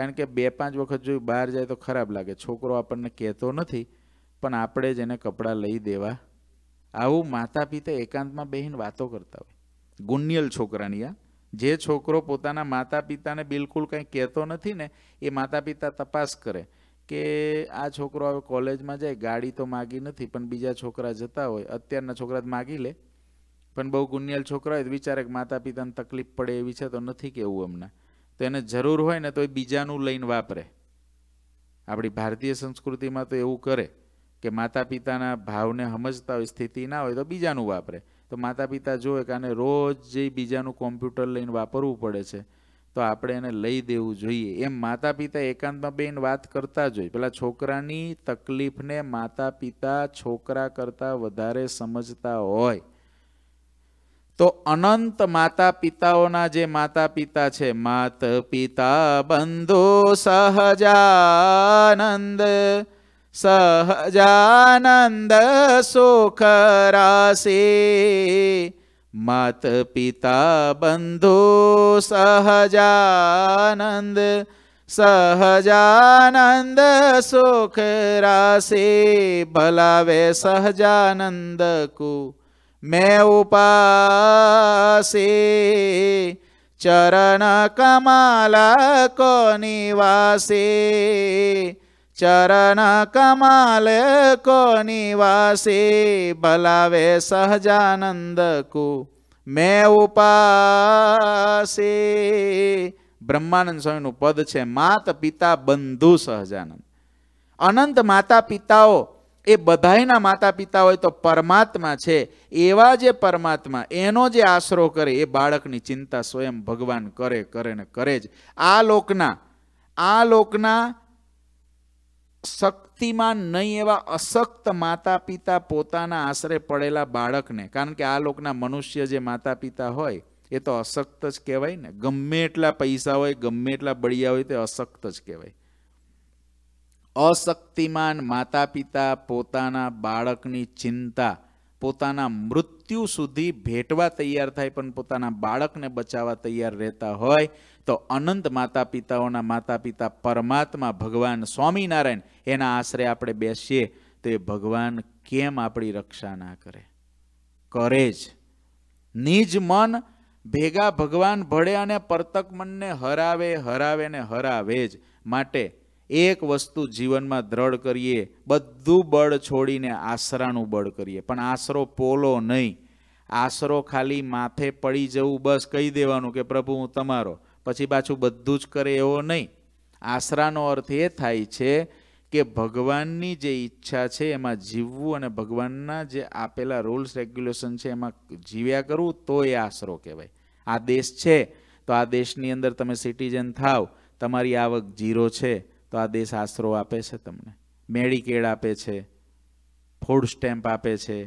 કારણ કે બે પાંચ વખત જોયું બહાર જાય તો ખરાબ લાગે છોકરો આપણને કહેતો નથી પણ આપણે જ એને કપડાં લઈ દેવા આવું માતા પિતા એકાંતમાં બેહીને વાતો કરતા હોય ગુન્યલ છોકરાની આ જે છોકરો પોતાના માતા પિતાને બિલકુલ કંઈ કહેતો નથી ને એ માતા પિતા તપાસ કરે કે આ છોકરો હવે કોલેજમાં જાય ગાડી તો માગી નથી પણ બીજા છોકરા જતા હોય અત્યારના છોકરા માગી લે પણ બહુ ગુનિયાલ છોકરા હોય વિચારે કે માતા પિતાને તકલીફ પડે એવી છે તો નથી કેવું એમને તો એને જરૂર હોય ને તો એ બીજાનું લઈને વાપરે આપણી ભારતીય સંસ્કૃતિમાં તો એવું કરે કે માતા પિતાના ભાવને સમજતા હોય સ્થિતિ ના હોય તો બીજાનું વાપરે તો માતા પિતા જોવે કે આને રોજ જે બીજાનું કોમ્પ્યુટર લઈને વાપરવું પડે છે તો આપણે એને લઈ દેવું જોઈએ એમ માતા પિતા એકાંતમાં બેન વાત કરતા જોઈએ પેલા છોકરાની તકલીફને માતા પિતા છોકરા કરતાં વધારે સમજતા હોય તો અનંત માતા પિતાઓના જે માતા પિતા છે માત પિતા બંધો સહજાનંદ સહજાનંદ સુખ રાશે માત પિતા બંધો સહજાનંદ સહજાનંદ સુખ રાશે ભલાવે સહજાનંદ કુ मैं उपासे ચરણ કમાલા को निवासे चरण कमाल को निवासे भलावे सहजानंद को मैं ઉપાસે બ્રહ્માનંદ સ્વામીનું પદ છે માત પિતા બંધુ સહજાનંદ અનંત માતા પિતાઓ એ બધાયના માતા પિતા હોય તો પરમાત્મા છે એવા જે પરમાત્મા એનો જે આશરો કરે એ બાળકની ચિંતા સ્વયં ભગવાન કરે કરે ને કરે જ આ લોકના આ લોકના શક્તિમાં નહીં એવા અશક્ત માતા પિતા પોતાના આશરે પડેલા બાળકને કારણ કે આ લોકના મનુષ્ય જે માતા પિતા હોય એ તો અશક્ત જ કહેવાય ને ગમે એટલા પૈસા હોય ગમે એટલા બળિયા હોય તે અશક્ત જ કહેવાય અશક્તિમાન માતા પિતા પોતાના બાળકની ચિંતા પોતાના મૃત્યુ સુધી ભેટવા તૈયાર થાય પણ પોતાના બાળકને બચાવવા તૈયાર રહેતા હોય તો અનંત માતા પિતાઓના માતા પિતા પરમાત્મા ભગવાન સ્વામિનારાયણ એના આશરે આપણે બેસીએ તો એ ભગવાન કેમ આપણી રક્ષા ના કરે કરે જ નિજ મન ભેગા ભગવાન ભળે અને પરતક મનને હરાવે હરાવે ને હરાવે જ માટે એક વસ્તુ જીવનમાં દ્રઢ કરીએ બધું બળ છોડીને આશરાનું બળ કરીએ પણ આશરો પોલો નહીં આશરો ખાલી માથે પડી જવું બસ કહી દેવાનું કે પ્રભુ હું તમારો પછી પાછું બધું જ કરે એવો નહીં આશરાનો અર્થ એ થાય છે કે ભગવાનની જે ઈચ્છા છે એમાં જીવવું અને ભગવાનના જે આપેલા રૂલ્સ રેગ્યુલેશન છે એમાં જીવ્યા કરવું તો એ આશરો કહેવાય આ દેશ છે તો આ દેશની અંદર તમે સિટીઝન થાવ તમારી આવક જીરો છે તો આ દેશ આશરો આપે છે તમને મેડિકેડ આપે છે ફૂડ સ્ટેમ્પ આપે છે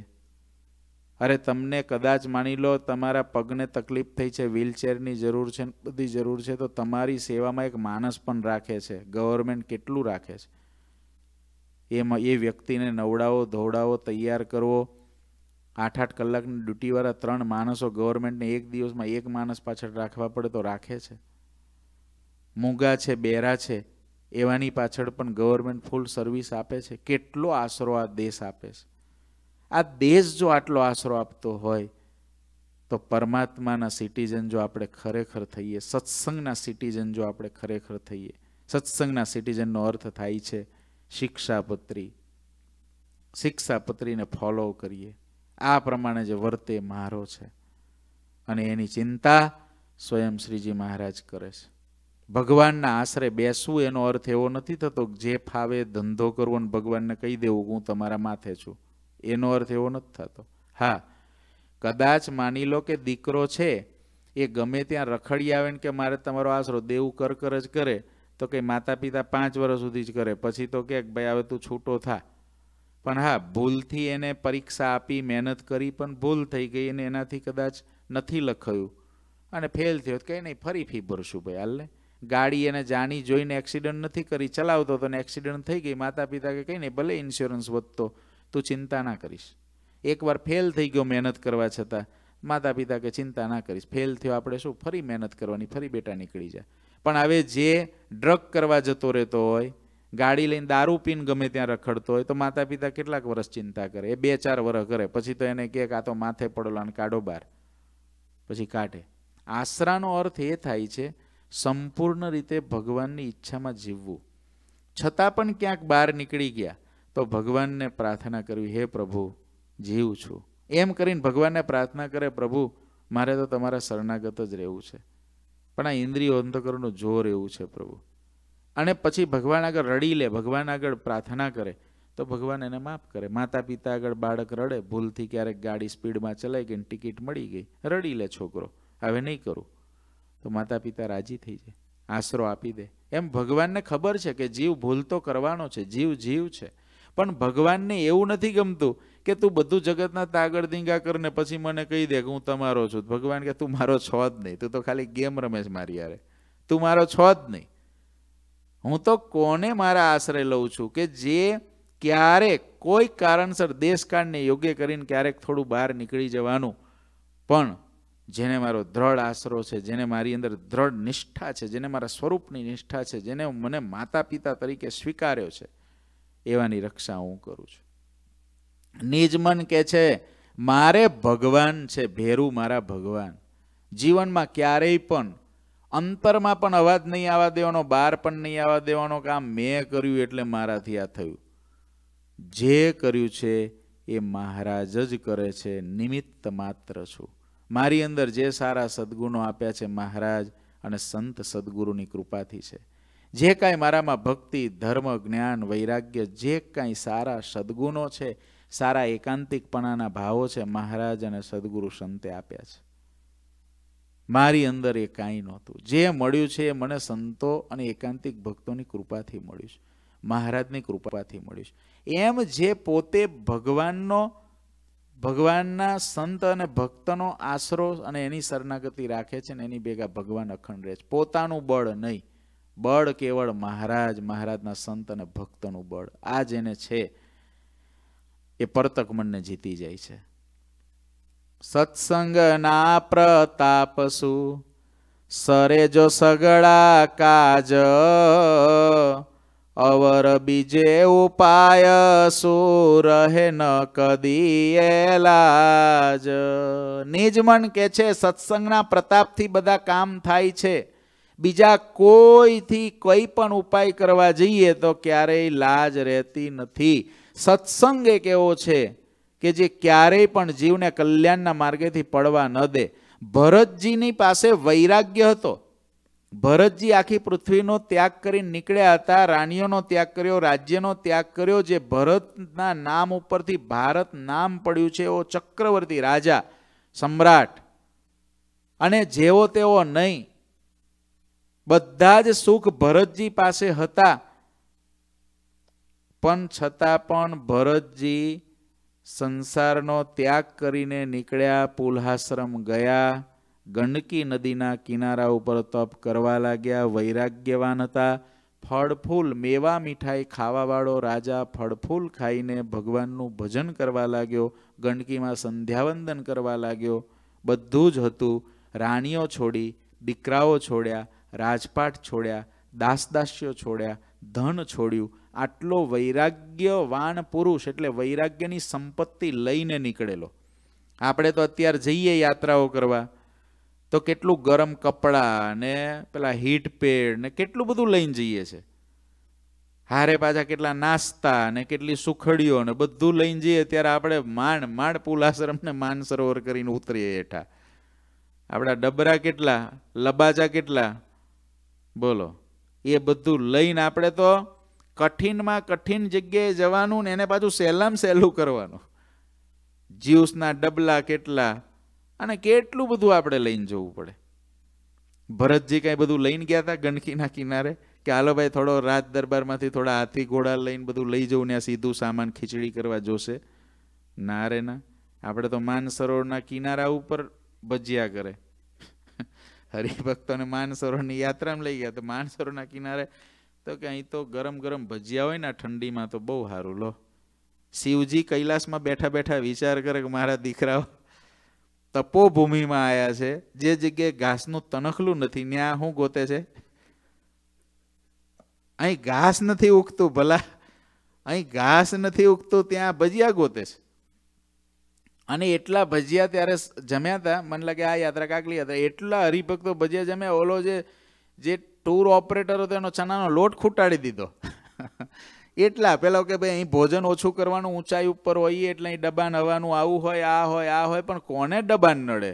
અરે તમને કદાચ માની લો તમારા પગને તકલીફ થઈ છે વ્હીલચેરની જરૂર છે બધી જરૂર છે તો તમારી સેવામાં એક માણસ પણ રાખે છે ગવર્મેન્ટ કેટલું રાખે છે એમાં એ વ્યક્તિને નવડાવો ધોવડાવો તૈયાર કરવો આઠ આઠ કલાકની ડ્યુટીવાળા ત્રણ માણસો ગવર્મેન્ટને એક દિવસમાં એક માણસ પાછળ રાખવા પડે તો રાખે છે મૂંગા છે બેરા છે એવાની પાછળ પણ ગવર્મેન્ટ ફૂલ સર્વિસ આપે છે કેટલો આશરો આ દેશ આપે છે આ દેશ જો આટલો આશરો આપતો હોય તો પરમાત્માના સિટીઝન જો આપણે ખરેખર થઈએ સત્સંગના સિટીઝન જો આપણે ખરેખર થઈએ સત્સંગના સિટીઝનનો અર્થ થાય છે શિક્ષાપત્રી શિક્ષાપત્રીને ફોલો કરીએ આ પ્રમાણે જે વર્તે મારો છે અને એની ચિંતા સ્વયં શ્રીજી મહારાજ કરે છે ભગવાનના આશરે બેસવું એનો અર્થ એવો નથી થતો જે ફાવે ધંધો કરવો ને ભગવાનને કહી દેવું હું તમારા માથે છું એનો અર્થ એવો નથી થતો હા કદાચ માની લો કે દીકરો છે એ ગમે ત્યાં રખડી આવે ને કે મારે તમારો આશરો દેવું કરકર જ કરે તો કે માતા પિતા પાંચ વર્ષ સુધી જ કરે પછી તો કે ભાઈ હવે તું છૂટો થા પણ હા ભૂલથી એને પરીક્ષા આપી મહેનત કરી પણ ભૂલ થઈ ગઈ અને એનાથી કદાચ નથી લખાયું અને ફેલ થયો કંઈ નહીં ફરી ફી ભરશું ભાઈ હાલને ગાડી એને જાણી જોઈને એક્સિડન્ટ નથી કરી ચલાવતો તો એક્સિડન્ટ થઈ ગઈ માતા પિતા કે કંઈ નહીં ભલે ઇન્સ્યોરન્સ વધતો તું ચિંતા ના કરીશ એકવાર ફેલ થઈ ગયો મહેનત કરવા છતાં માતા પિતા કે ચિંતા ના કરીશ ફેલ થયો આપણે શું ફરી મહેનત કરવાની ફરી બેટા નીકળી જાય પણ હવે જે ડ્રગ કરવા જતો રહેતો હોય ગાડી લઈને દારૂ પીને ગમે ત્યાં રખડતો હોય તો માતા પિતા કેટલાક વર્ષ ચિંતા કરે એ બે ચાર વર્ષ કરે પછી તો એને કહે કે આ તો માથે પડેલો અને કાઢો બાર પછી કાઢે આશરાનો અર્થ એ થાય છે સંપૂર્ણ રીતે ભગવાનની ઈચ્છામાં જીવવું છતાં પણ ક્યાંક બહાર નીકળી ગયા તો ભગવાનને પ્રાર્થના કરવી હે પ્રભુ જીવું છું એમ કરીને ભગવાનને પ્રાર્થના કરે પ્રભુ મારે તો તમારા શરણાગત જ રહેવું છે પણ આ ઇન્દ્રિય અંતકરણનું જોર એવું છે પ્રભુ અને પછી ભગવાન આગળ રડી લે ભગવાન આગળ પ્રાર્થના કરે તો ભગવાન એને માફ કરે માતા પિતા આગળ બાળક રડે ભૂલથી ક્યારેક ગાડી સ્પીડમાં ચલાઈ ગઈ ટિકિટ મળી ગઈ રડી લે છોકરો હવે નહીં કરું તો માતા પિતા રાજી થઈ જાય આશરો આપી દે એમ ભગવાનને ખબર છે કે જીવ ભૂલ તો કરવાનો છે જીવ જીવ છે પણ ભગવાનને એવું નથી ગમતું કે તું બધું જગતના તાગળ ધીંગા કરને પછી મને કહી દે કે હું તમારો છું ભગવાન કે તું મારો છો જ નહીં તું તો ખાલી ગેમ રમેશ મારી યારે તું મારો છો જ નહીં હું તો કોને મારા આશરે લઉં છું કે જે ક્યારેક કોઈ કારણસર દેશકાળને યોગ્ય કરીને ક્યારેક થોડું બહાર નીકળી જવાનું પણ જેને મારો દ્રઢ આશરો છે જેને મારી અંદર દ્રઢ નિષ્ઠા છે જેને મારા સ્વરૂપની નિષ્ઠા છે જેને મને માતા પિતા તરીકે સ્વીકાર્યો છે એવાની રક્ષા હું કરું છું નિજ મન કહે છે મારે ભગવાન છે ભેરું મારા ભગવાન જીવનમાં ક્યારેય પણ અંતરમાં પણ અવાજ નહીં આવવા દેવાનો બહાર પણ નહીં આવવા દેવાનો કામ મેં કર્યું એટલે મારાથી આ થયું જે કર્યું છે એ મહારાજ જ કરે છે નિમિત્ત માત્ર છું મારી અંદર જે સારા સદગુણો આપ્યા છે મહારાજ અને સંત સદગુરુની કૃપાથી છે જે કાંઈ મારામાં ભક્તિ ધર્મ જ્ઞાન વૈરાગ્ય જે કાંઈ સારા સદગુણો છે સારા એકાંતિકપણાના ભાવો છે મહારાજ અને સદગુરુ સંતે આપ્યા છે મારી અંદર એ કાંઈ નહોતું જે મળ્યું છે એ મને સંતો અને એકાંતિક ભક્તોની કૃપાથી મળ્યું છે મહારાજની કૃપાથી મળ્યું છે એમ જે પોતે ભગવાનનો ભગવાનના સંત અને ભક્તનો આશરો અને એની શરણાગતિ રાખે છે ને એની ભેગા ભગવાન અખંડ રહે છે પોતાનું બળ નહીં બળ કેવળ મહારાજ મહારાજના સંત અને ભક્તનું બળ આ જેને છે એ પરતક મનને જીતી જાય છે સત્સંગના પ્રતાપસુ સરે જો સગડા કાજ અવર બીજે ઉપાય શું રહે ન કદી એલાજ નિજ મન કે છે સત્સંગના પ્રતાપથી બધા કામ થાય છે બીજા કોઈથી કોઈ પણ ઉપાય કરવા જઈએ તો ક્યારેય લાજ રહેતી નથી સત્સંગ એક એવો છે કે જે ક્યારેય પણ જીવને કલ્યાણના માર્ગેથી પડવા ન દે ભરતજીની પાસે વૈરાગ્ય હતો ભરતજી આખી પૃથ્વીનો ત્યાગ કરી નીકળ્યા હતા રાણીઓનો ત્યાગ કર્યો રાજ્યનો ત્યાગ કર્યો જે ભરતના નામ ઉપરથી ભારત નામ પડ્યું છે એવો ચક્રવર્તી રાજા સમ્રાટ અને જેવો તેવો નહીં બધા જ સુખ ભરતજી પાસે હતા પણ છતાં પણ ભરતજી સંસારનો ત્યાગ કરીને નીકળ્યા પુલહાશ્રમ ગયા ગંડકી નદીના કિનારા ઉપર તપ કરવા લાગ્યા વૈરાગ્યવાન હતા ફળફૂલ મેવા મીઠાઈ ખાવાવાળો રાજા ફળફૂલ ખાઈને ભગવાનનું ભજન કરવા લાગ્યો ગંડકીમાં સંધ્યાવંદન કરવા લાગ્યો બધું જ હતું રાણીઓ છોડી દીકરાઓ છોડ્યા રાજપાટ છોડ્યા દાસદાસીઓ છોડ્યા ધન છોડ્યું આટલો વૈરાગ્યવાન પુરુષ એટલે વૈરાગ્યની સંપત્તિ લઈને નીકળેલો આપણે તો અત્યારે જઈએ યાત્રાઓ કરવા તો કેટલું ગરમ કપડાં ને પેલા હીટ પેડ ને કેટલું બધું લઈને જઈએ છે હારે પાછા કેટલા નાસ્તા ને કેટલી સુખડીઓ ને બધું લઈને જઈએ ત્યારે આપણે માંડ માંડ પુલાશ્રમ ને સરોવર કરીને ઉતરીએ હેઠા આપણા ડબરા કેટલા લબાચા કેટલા બોલો એ બધું લઈને આપણે તો કઠિનમાં કઠિન જગ્યાએ જવાનું ને એને પાછું સહેલામ સહેલું કરવાનું જ્યુસના ડબલા કેટલા અને કેટલું બધું આપણે લઈને જવું પડે ભરતજી કાંઈ બધું લઈને ગયા હતા ગંડકીના કિનારે કે હાલો ભાઈ થોડો રાજ દરબારમાંથી થોડા હાથી ઘોડા લઈને બધું લઈ જવું ને આ સીધું સામાન ખીચડી કરવા જોશે ના રે ના આપણે તો માનસરોવરના કિનારા ઉપર ભજીયા કરે હરિભક્તોને માનસરોવરની યાત્રામાં લઈ ગયા તો માનસરોવરના કિનારે તો કે અહીં તો ગરમ ગરમ ભજીયા હોય ને ઠંડીમાં તો બહુ સારું લો શિવજી કૈલાસમાં બેઠા બેઠા વિચાર કરે કે મારા દીકરાઓ તપોભૂમિમાં આવ્યા છે જે જગ્યાએ ઘાસનું તણખલું નથી ત્યાં શું ગોતે છે અહીં ઘાસ નથી ઉગતું ભલા અહીં ઘાસ નથી ઉગતું ત્યાં ભજીયા ગોતે છે અને એટલા ભજીયા ત્યારે જમ્યા હતા મને લાગે આ યાત્રા કાકલી હતા એટલા હરિભક્તો ભજીયા જમ્યા ઓલો જે જે ટૂર ઓપરેટર હતો એનો ચણાનો લોટ ખૂટાડી દીધો એટલા પેલા કે ભાઈ અહીં ભોજન ઓછું કરવાનું ઊંચાઈ ઉપર હોઈએ એટલે અહીં ડબાન હવાનું આવું હોય આ હોય આ હોય પણ કોને ડબાન નડે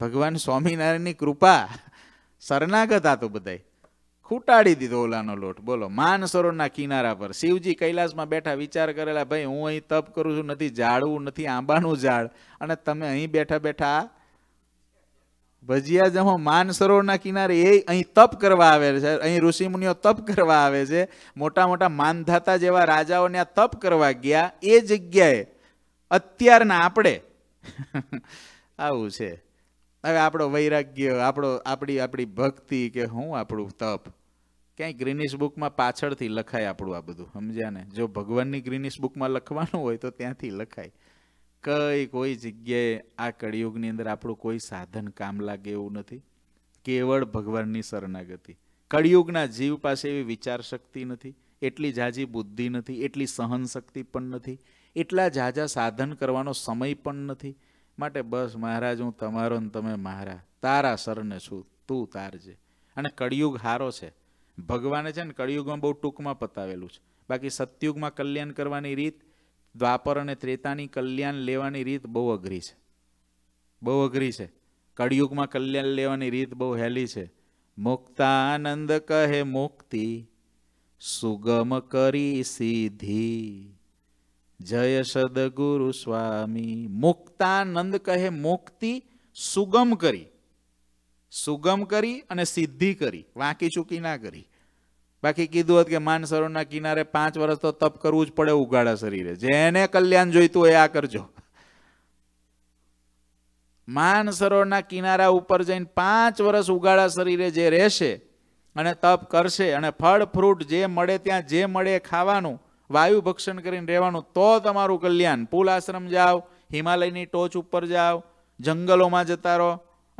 ભગવાન સ્વામિનારાયણની કૃપા શરણાગત હતું બધાય ખૂટાડી દીધો ઓલાનો લોટ બોલો માનસરોવરના કિનારા પર શિવજી કૈલાસમાં બેઠા વિચાર કરેલા ભાઈ હું અહીં તપ કરું છું નથી ઝાડવું નથી આંબાનું ઝાડ અને તમે અહીં બેઠા બેઠા ભજીયા જેમાં માનસરોવરના કિનારે એ અહીં તપ કરવા આવે છે અહીં ઋષિમુનિઓ તપ કરવા આવે છે મોટા મોટા માનધાતા જેવા રાજાઓને આ તપ કરવા ગયા એ જગ્યાએ અત્યારના આપણે આવું છે હવે આપણો વૈરાગ્ય આપણો આપણી આપણી ભક્તિ કે હું આપણું તપ ક્યાંય ગ્રીનિશ બુકમાં પાછળથી લખાય આપણું આ બધું સમજ્યા ને જો ભગવાનની ગ્રીનિશ બુકમાં લખવાનું હોય તો ત્યાંથી લખાય કઈ કોઈ જગ્યાએ આ કળિયુગની અંદર આપણું કોઈ સાધન કામ લાગે એવું નથી કેવળ ભગવાનની શરણાગતિ કળિયુગના જીવ પાસે એવી વિચાર શક્તિ નથી એટલી ઝાઝી બુદ્ધિ નથી એટલી સહન શક્તિ પણ નથી એટલા ઝાઝા સાધન કરવાનો સમય પણ નથી માટે બસ મહારાજ હું તમારો ને તમે મારા તારા સરને છું તું તારજે અને કળિયુગ હારો છે ભગવાને છે ને કળિયુગમાં બહુ ટૂંકમાં પતાવેલું છે બાકી સતયુગમાં કલ્યાણ કરવાની રીત દ્વાપર અને ત્રેતાની કલ્યાણ લેવાની રીત બહુ અઘરી છે બહુ અઘરી છે કળિયુગમાં કલ્યાણ લેવાની રીત બહુ હેલી છે મુક્તાનંદ કહે મુક્તિ સુગમ કરી સિદ્ધિ જય સદગુરુ સ્વામી મુક્તાનંદ કહે મુક્તિ સુગમ કરી સુગમ કરી અને સિદ્ધિ કરી વાંકી ચૂકી ના કરી બાકી કીધું હોત કે માનસરોના કિનારે પાંચ વર્ષ તો તપ કરવું જ પડે ઉગાડા શરીરે જેને કલ્યાણ જોઈતું હોય આ કરજો માનસરોના કિનારા ઉપર જઈને પાંચ વર્ષ ઉગાડા શરીરે જે રહેશે અને તપ કરશે અને ફળ ફ્રૂટ જે મળે ત્યાં જે મળે ખાવાનું વાયુ ભક્ષણ કરીને રહેવાનું તો તમારું કલ્યાણ પુલ આશ્રમ જાઓ હિમાલયની ટોચ ઉપર જાઓ જંગલોમાં જતા રહો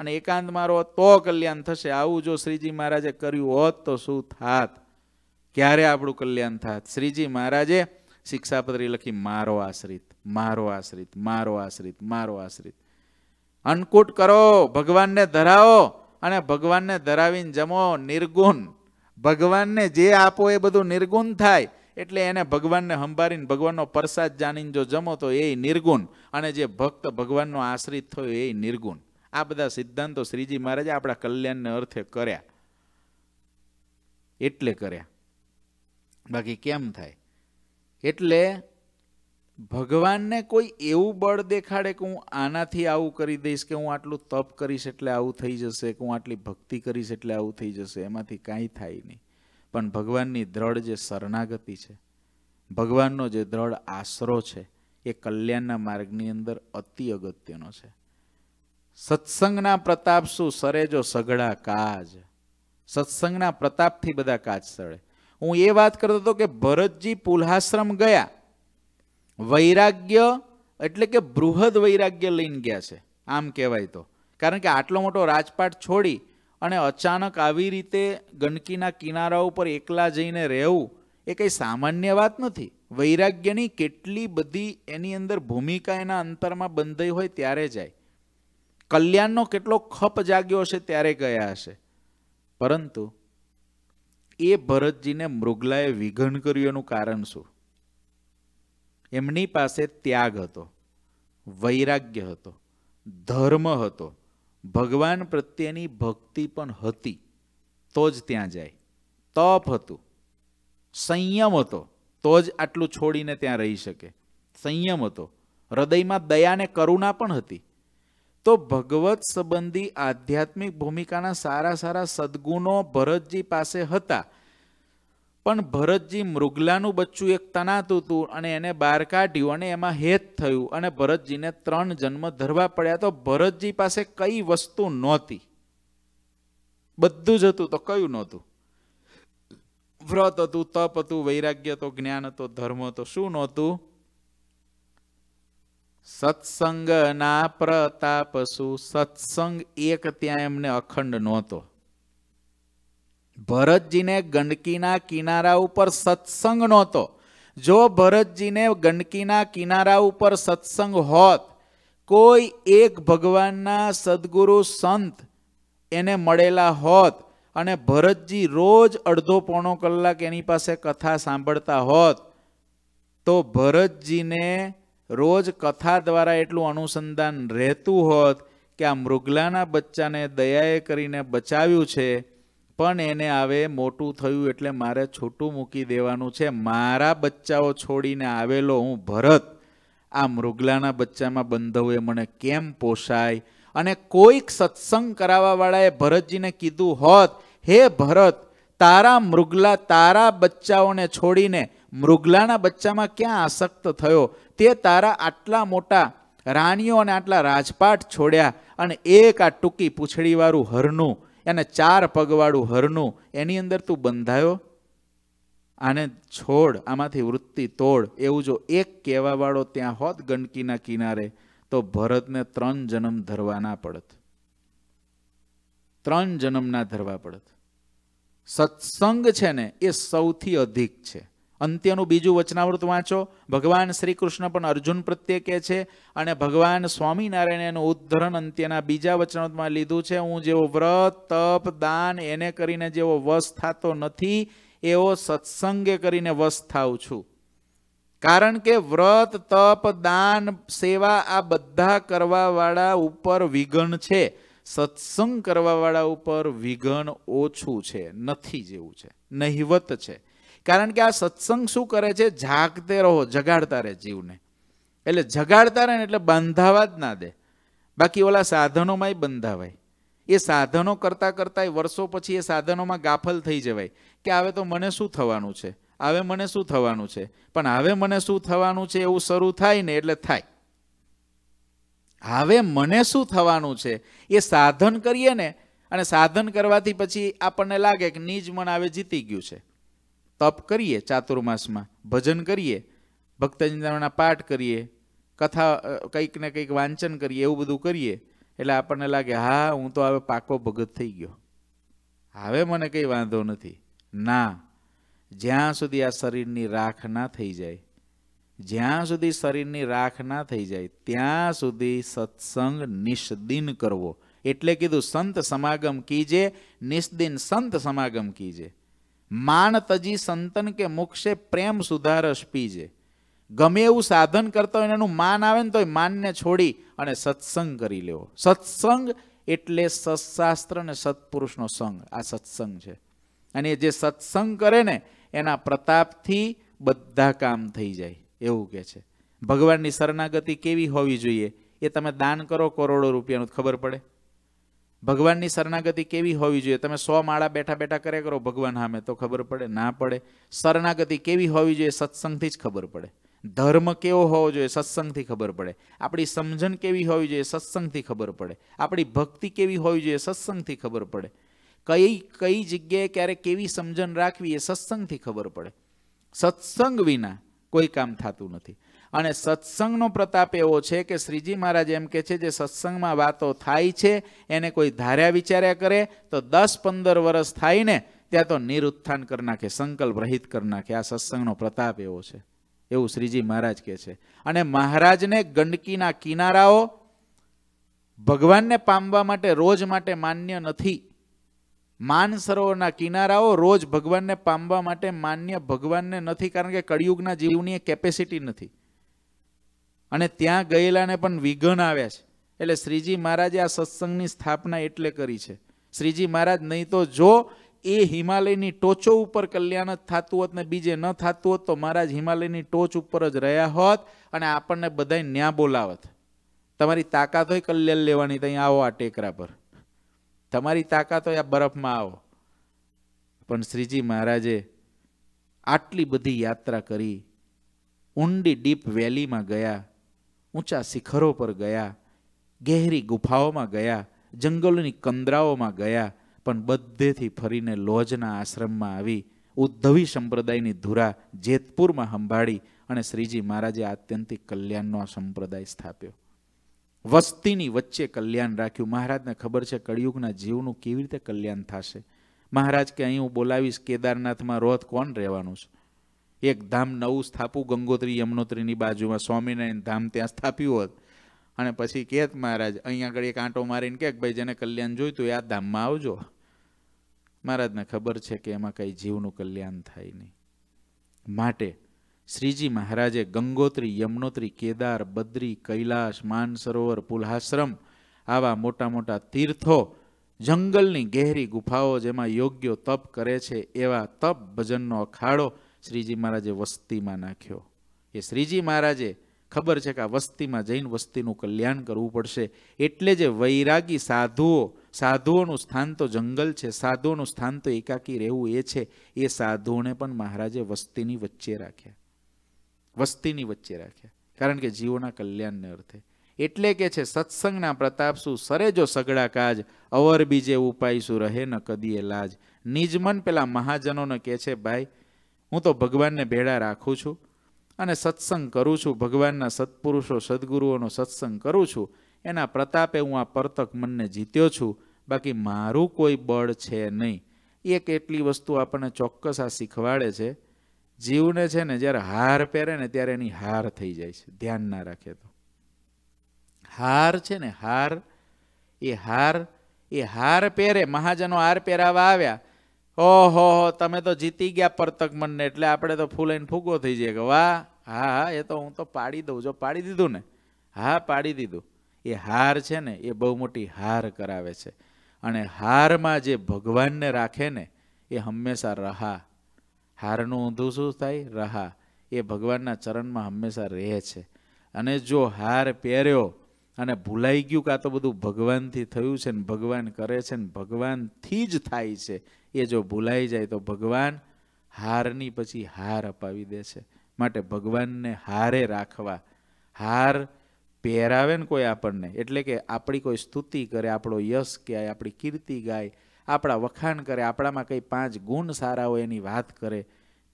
અને એકાંતમાં રહો તો કલ્યાણ થશે આવું જો શ્રીજી મહારાજે કર્યું હોત તો શું થાત ક્યારે આપણું કલ્યાણ થાત શ્રીજી મહારાજે શિક્ષાપત્રી લખી મારો આશ્રિત મારો આશ્રિત મારો આશ્રિત મારો આશ્રિત અન્નકૂટ કરો ભગવાનને ધરાવો અને ભગવાનને ધરાવીને જમો નિર્ગુણ ભગવાનને જે આપો એ બધું નિર્ગુણ થાય એટલે એને ભગવાનને સંભાળીને ભગવાનનો પ્રસાદ જાણીને જો જમો તો એ નિર્ગુણ અને જે ભક્ત ભગવાનનો આશ્રિત થયો એ નિર્ગુણ આ બધા સિદ્ધાંતો શ્રીજી મહારાજે આપણા કલ્યાણને અર્થે કર્યા એટલે કર્યા બાકી કેમ થાય એટલે ભગવાનને કોઈ એવું બળ દેખાડે કે હું આનાથી આવું કરી દઈશ કે હું આટલું તપ કરીશ એટલે આવું થઈ જશે કે હું આટલી ભક્તિ કરીશ એટલે આવું થઈ જશે એમાંથી કાંઈ થાય નહીં પણ ભગવાનની દ્રઢ જે શરણાગતિ છે ભગવાનનો જે દ્રઢ આશરો છે એ કલ્યાણના માર્ગની અંદર અતિ અગત્યનો છે સત્સંગના પ્રતાપ શું સરે જો સઘળા કાજ સત્સંગના પ્રતાપથી બધા કાજ સળે હું એ વાત કરતો હતો કે ભરતજી પુલહાશ્રમ ગયા વૈરાગ્ય એટલે કે બૃહદ વૈરાગ્ય લઈને ગયા છે આમ કહેવાય તો કારણ કે આટલો મોટો રાજપાટ છોડી અને અચાનક આવી રીતે ગંદકીના કિનારા ઉપર એકલા જઈને રહેવું એ કંઈ સામાન્ય વાત નથી વૈરાગ્યની કેટલી બધી એની અંદર ભૂમિકા એના અંતરમાં બંધાઈ હોય ત્યારે જાય કલ્યાણનો કેટલો ખપ જાગ્યો હશે ત્યારે ગયા હશે પરંતુ એ ભરતજીને મૃગલાએ વિઘન કર્યું એનું કારણ શું એમની પાસે ત્યાગ હતો વૈરાગ્ય હતો ધર્મ હતો ભગવાન પ્રત્યેની ભક્તિ પણ હતી તો જ ત્યાં જાય તપ હતું સંયમ હતો તો જ આટલું છોડીને ત્યાં રહી શકે સંયમ હતો હૃદયમાં દયાને કરુણા પણ હતી તો ભગવત સંબંધી આધ્યાત્મિક ભૂમિકાના સારા સારા સદગુણો ભરતજી પાસે હતા પણ ભરતજી મૃગલાનું બચ્ચું એક તનાતું હતું અને એને બહાર કાઢ્યું અને એમાં હેત થયું અને ભરતજીને ત્રણ જન્મ ધરવા પડ્યા તો ભરતજી પાસે કઈ વસ્તુ નહોતી બધું જ હતું તો કયું નહોતું વ્રત હતું તપ હતું વૈરાગ્ય હતો જ્ઞાન હતો ધર્મ હતો શું નહોતું સત્સંગના પ્રતાપસુ સત્સંગ એક ત્યાં એમને અખંડ નહોતો ભરતજીને ગંડકીના કિનારા ઉપર સત્સંગ નહોતો જો ભરતજીને ગંડકીના કિનારા ઉપર સત્સંગ હોત કોઈ એક ભગવાનના સદગુરુ સંત એને મળેલા હોત અને ભરતજી રોજ અડધો પોણો કલાક એની પાસે કથા સાંભળતા હોત તો ભરતજીને રોજ કથા દ્વારા એટલું અનુસંધાન રહેતું હોત કે આ મૃગલાના બચ્ચાને દયાએ કરીને બચાવ્યું છે પણ એને આવે મોટું થયું એટલે મારે છૂટું મૂકી દેવાનું છે મારા બચ્ચાઓ છોડીને આવેલો હું ભરત આ મૃગલાના બચ્ચામાં બંધવું મને કેમ પોસાય અને કોઈક સત્સંગ કરાવવાવાળાએ ભરતજીને કીધું હોત હે ભરત તારા મૃગલા તારા બચ્ચાઓને છોડીને મૃગલાના બચ્ચામાં ક્યાં આસક્ત થયો તે તારા આટલા મોટા રાણીઓ અને આટલા રાજપાટ છોડ્યા અને એક આ ટૂંકી પૂછડીવાળું હરનું એને ચાર પગવાળું હરનું એની અંદર તું બંધાયો આને છોડ આમાંથી વૃત્તિ તોડ એવું જો એક કહેવાવાળો ત્યાં હોત ગંડકીના કિનારે તો ભરતને ત્રણ જન્મ ધરવાના પડત ત્રણ જન્મ ધરવા પડત સત્સંગ છે ને એ સૌથી અધિક છે અંત્યનું બીજું વચનાવૃત વાંચો ભગવાન શ્રી કૃષ્ણ પણ અર્જુન પ્રત્યે કહે છે અને ભગવાન સ્વામિનારાયણ એનું ઉદ્ધરણ અંત્યના બીજા વચનાવૃતમાં લીધું છે હું જેવો વ્રત તપ દાન એને કરીને જેવો વશ થતો નથી એવો સત્સંગે કરીને વશ થાઉં છું કારણ કે વ્રત તપ દાન સેવા આ બધા કરવાવાળા ઉપર વિઘન છે સત્સંગ કરવાવાળા ઉપર વિઘન ઓછું છે નથી જેવું છે નહિવત છે કારણ કે આ સત્સંગ શું કરે છે જાગતે રહો જગાડતા રહે જીવને એટલે જગાડતા રહે ને એટલે બંધાવા જ ના દે બાકી ઓલા સાધનોમાંય બંધાવાય એ સાધનો કરતાં કરતાં વર્ષો પછી એ સાધનોમાં ગાફલ થઈ જવાય કે હવે તો મને શું થવાનું છે હવે મને શું થવાનું છે પણ હવે મને શું થવાનું છે એવું શરૂ થાય ને એટલે થાય હવે મને શું થવાનું છે એ સાધન કરીએ ને અને સાધન કરવાથી પછી આપણને લાગે કે નિજ મન હવે જીતી ગયું છે તપ કરીએ ચાતુર્માસમાં ભજન કરીએ ભક્તચિંતામણના પાઠ કરીએ કથા કંઈક ને કંઈક વાંચન કરીએ એવું બધું કરીએ એટલે આપણને લાગે હા હું તો હવે પાકો ભગત થઈ ગયો હવે મને કંઈ વાંધો નથી ના જ્યાં સુધી આ શરીરની રાખ ના થઈ જાય જ્યાં સુધી શરીરની રાખ ના થઈ જાય ત્યાં સુધી સત્સંગ નિષ્દિન કરવો એટલે કીધું સંત સમાગમ કીજે નિષ્દિન સંત સમાગમ કીજે માન તજી સંતન કે મોક્ષે પ્રેમ સુધારસ પીજે ગમે એવું સાધન કરતા હોય એનું માન આવે ને તો એ માનને છોડી અને સત્સંગ કરી લેવો સત્સંગ એટલે સત્શાસ્ત્ર અને સત્પુરુષનો સંગ આ સત્સંગ છે અને જે સત્સંગ કરે ને એના પ્રતાપથી બધા કામ થઈ જાય એવું કે છે ભગવાનની શરણાગતિ કેવી હોવી જોઈએ એ તમે દાન કરો કરોડો રૂપિયાનું ખબર પડે ભગવાનની શરણાગતિ કેવી હોવી જોઈએ તમે સો માળા બેઠા બેઠા કર્યા કરો ભગવાન સામે તો ખબર પડે ના પડે શરણાગતિ કેવી હોવી જોઈએ સત્સંગથી જ ખબર પડે ધર્મ કેવો હોવો જોઈએ સત્સંગથી ખબર પડે આપણી સમજણ કેવી હોવી જોઈએ સત્સંગથી ખબર પડે આપણી ભક્તિ કેવી હોવી જોઈએ સત્સંગથી ખબર પડે કઈ કઈ જગ્યાએ ક્યારે કેવી સમજણ રાખવી એ સત્સંગથી ખબર પડે સત્સંગ વિના કોઈ કામ થતું નથી અને સત્સંગનો પ્રતાપ એવો છે કે શ્રીજી મહારાજ એમ કે છે જે સત્સંગમાં વાતો થાય છે એને કોઈ ધાર્યા વિચાર્યા કરે તો દસ પંદર વર્ષ થાયને ત્યાં તો નિરુત્થાન કરી નાખે સંકલ્પ રહિત કરી નાખે આ સત્સંગનો પ્રતાપ એવો છે એવું શ્રીજી મહારાજ કહે છે અને મહારાજને ગંડકીના કિનારાઓ ભગવાનને પામવા માટે રોજ માટે માન્ય નથી માન સરોવરના કિનારાઓ રોજ ભગવાનને પામવા માટે માન્ય ભગવાનને નથી કારણ કે કળિયુગના જીવની કેપેસિટી નથી અને ત્યાં ગયેલાને પણ વિઘન આવ્યા છે એટલે શ્રીજી મહારાજે આ સત્સંગની સ્થાપના એટલે કરી છે શ્રીજી મહારાજ નહીં તો જો એ હિમાલયની ટોચો ઉપર કલ્યાણ જ થતું હોત ને બીજે ન થતું હોત તો મહારાજ હિમાલયની ટોચ ઉપર જ રહ્યા હોત અને આપણને બધાય ન્યા બોલાવત તમારી તાકાત હોય કલ્યાણ લેવાની ત્યાં આવો આ ટેકરા પર તમારી તાકાત હોય આ બરફમાં આવો પણ શ્રીજી મહારાજે આટલી બધી યાત્રા કરી ઊંડી ડીપ વેલીમાં ગયા ઊંચા શિખરો પર ગયા ગહેરી ગુફાઓમાં ગયા જંગલોની કંદરાઓમાં ગયા પણ બધેથી ફરીને લોજના આશ્રમમાં આવી ઉદ્ધવી સંપ્રદાયની ધુરા જેતપુરમાં સંભાળી અને શ્રીજી મહારાજે આત્યંતિક કલ્યાણનો આ સંપ્રદાય સ્થાપ્યો વસ્તીની વચ્ચે કલ્યાણ રાખ્યું મહારાજને ખબર છે કળિયુગના જીવનું કેવી રીતે કલ્યાણ થશે મહારાજ કે અહીં હું બોલાવીશ કેદારનાથમાં રોજ કોણ રહેવાનું છે એક ધામ નવું સ્થાપવું ગંગોત્રી યમનોત્રીની બાજુમાં સ્વામિનારાયણ ધામ ત્યાં સ્થાપ્યું હોત અને પછી કહેત મહારાજ અહીંયા આગળ એક આંટો મારીને કે ભાઈ જેને કલ્યાણ જોઈતું એ આ ધામમાં આવજો મહારાજને ખબર છે કે એમાં કંઈ જીવનું કલ્યાણ થાય નહીં માટે શ્રીજી મહારાજે ગંગોત્રી યમનોત્રી કેદાર બદ્રી કૈલાશ માનસરોવર પુલ્હાશ્રમ આવા મોટા મોટા તીર્થો જંગલની ગહેરી ગુફાઓ જેમાં યોગ્ય તપ કરે છે એવા તપ ભજનનો અખાડો શ્રીજી મહારાજે વસ્તીમાં નાખ્યો એ શ્રીજી મહારાજે ખબર છે કે આ વસ્તીમાં જૈન વસ્તીનું કલ્યાણ કરવું પડશે એટલે જે વૈરાગી સાધુઓ સાધુઓનું સ્થાન તો જંગલ છે સાધુઓનું સ્થાન તો એકાકી રહેવું એ છે એ સાધુઓને પણ મહારાજે વસ્તીની વચ્ચે રાખ્યા વસ્તીની વચ્ચે રાખ્યા કારણ કે જીવોના કલ્યાણને અર્થે એટલે કે છે સત્સંગના પ્રતાપ શું સરે જો સગડા કાજ અવર બીજે ઉપાય શું રહે ન કદીએ લાજ નિજમન પેલા મહાજનોને કહે છે ભાઈ હું તો ભગવાનને ભેળા રાખું છું અને સત્સંગ કરું છું ભગવાનના સત્પુરુષો સદગુરુઓનો સત્સંગ કરું છું એના પ્રતાપે હું આ પરતક મનને જીત્યો છું બાકી મારું કોઈ બળ છે નહીં એક એટલી વસ્તુ આપણને ચોક્કસ આ શીખવાડે છે જીવને છે ને જ્યારે હાર પહેરે ને ત્યારે એની હાર થઈ જાય છે ધ્યાન ના રાખે તો હાર છે ને હાર એ હાર એ હાર પહેરે મહાજનો હાર પહેરાવા આવ્યા ઓહો તમે તો જીતી ગયા પરતક મનને એટલે આપણે તો ફૂલાઈને ફૂગો થઈ જઈએ કે વાહ હા હા એ તો હું તો પાડી દઉં જો પાડી દીધું ને હા પાડી દીધું એ હાર છે ને એ બહુ મોટી હાર કરાવે છે અને હારમાં જે ભગવાનને રાખે ને એ હંમેશા રહા હારનું ઊંધું શું થાય રહા એ ભગવાનના ચરણમાં હંમેશા રહે છે અને જો હાર પહેર્યો અને ભૂલાઈ ગયું કાં તો બધું ભગવાનથી થયું છે ને ભગવાન કરે છે ને ભગવાનથી જ થાય છે એ જો ભૂલાઈ જાય તો ભગવાન હારની પછી હાર અપાવી દે છે માટે ભગવાનને હારે રાખવા હાર પહેરાવે ને કોઈ આપણને એટલે કે આપણી કોઈ સ્તુતિ કરે આપણો યશ કહેવાય આપણી કીર્તિ ગાય આપણા વખાણ કરે આપણામાં કંઈ પાંચ ગુણ સારા હોય એની વાત કરે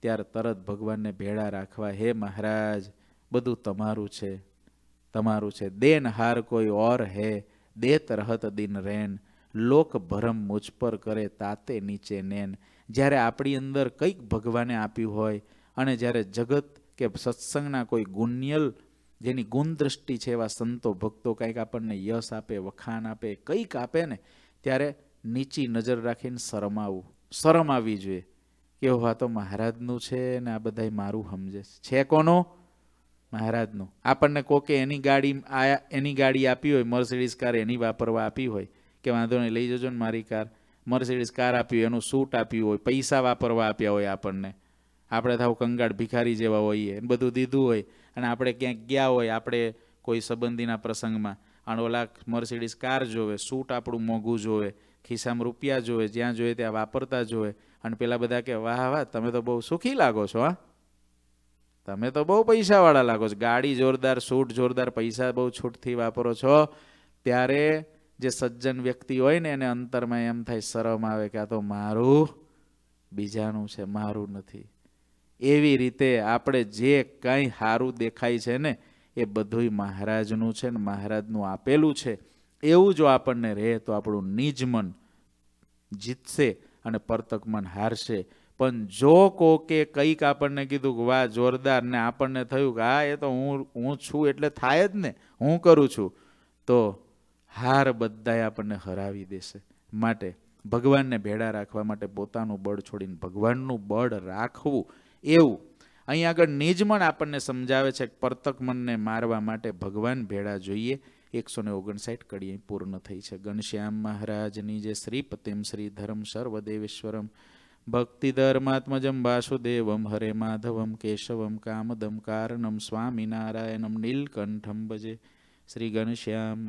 ત્યારે તરત ભગવાનને ભેળા રાખવા હે મહારાજ બધું તમારું છે તમારું છે દેન હાર કોઈ ઓર હે દેત રહત દિન રેન લોક ભરમ મુજ પર કરે તાતે નીચે નેન જ્યારે આપણી અંદર કંઈક ભગવાને આપ્યું હોય અને જ્યારે જગત કે સત્સંગના કોઈ ગુણ્યલ જેની ગુણદ્રષ્ટિ છે એવા સંતો ભક્તો કંઈક આપણને યશ આપે વખાણ આપે કંઈક આપે ને ત્યારે નીચી નજર રાખીને શરમાવું શરમ આવવી જોઈએ કે હા તો મહારાજનું છે ને આ બધા મારું સમજે છે કોનો મહારાજનું આપણને કોકે એની ગાડી આ એની ગાડી આપી હોય મર્સિડીઝ કાર એની વાપરવા આપી હોય કે વાંધો નહીં લઈ જજો ને મારી કાર મર્સિડીઝ કાર આપી એનું સૂટ આપ્યું હોય પૈસા વાપરવા આપ્યા હોય આપણને આપણે થાવ કંગાળ ભિખારી જેવા હોઈએ બધું દીધું હોય અને આપણે ક્યાંક ગયા હોય આપણે કોઈ સંબંધીના પ્રસંગમાં અને ઓલા મર્સિડીઝ કાર જોવે સૂટ આપણું મોંઘું જોવે ખિસ્સામાં રૂપિયા જોવે જ્યાં જોઈએ ત્યાં વાપરતા જોવે અને પેલા બધા કે વાહ વાહ તમે તો બહુ સુખી લાગો છો હા તમે તો બહુ પૈસાવાળા લાગો છો ગાડી જોરદાર સૂટ જોરદાર પૈસા બહુ છૂટથી વાપરો છો ત્યારે જે સજ્જન વ્યક્તિ હોય ને એને અંતરમાં એમ થાય શરમ આવે કે આ તો મારું બીજાનું છે મારું નથી એવી રીતે આપણે જે કાંઈ સારું દેખાય છે ને એ બધુંય મહારાજનું છે ને મહારાજનું આપેલું છે એવું જો આપણને રહે તો આપણું નિજ મન જીતશે અને પરતક મન હારશે પણ જો કોકે કંઈક આપણને કીધું કે વાહ જોરદાર ને આપણને થયું કે હા એ તો હું હું છું એટલે થાય જ ને હું કરું છું તો હાર બધાએ આપણને હરાવી દેશે માટે ભગવાનને ભેડા રાખવા માટે પોતાનું બળ છોડીને ભગવાનનું બળ રાખવું એવું અહીં આગળ નિજમણ આપણને સમજાવે છે પરતક મનને મારવા માટે ભગવાન ભેડા જોઈએ એકસો ને ઓગણસાઠ કડી પૂર્ણ થઈ છે ઘનશ્યામ મહારાજની જે શ્રીપતિમ શ્રી ધર્મ સર્વદેવેશ્વરમ ભક્તિ ધર્માત્મજમ વાસુદેવમ હરે માધવમ કેશવમ કામદમ કારણમ સ્વામિનારાયણમ નીલકંઠમ ભજે શ્રી ઘનશ્યામ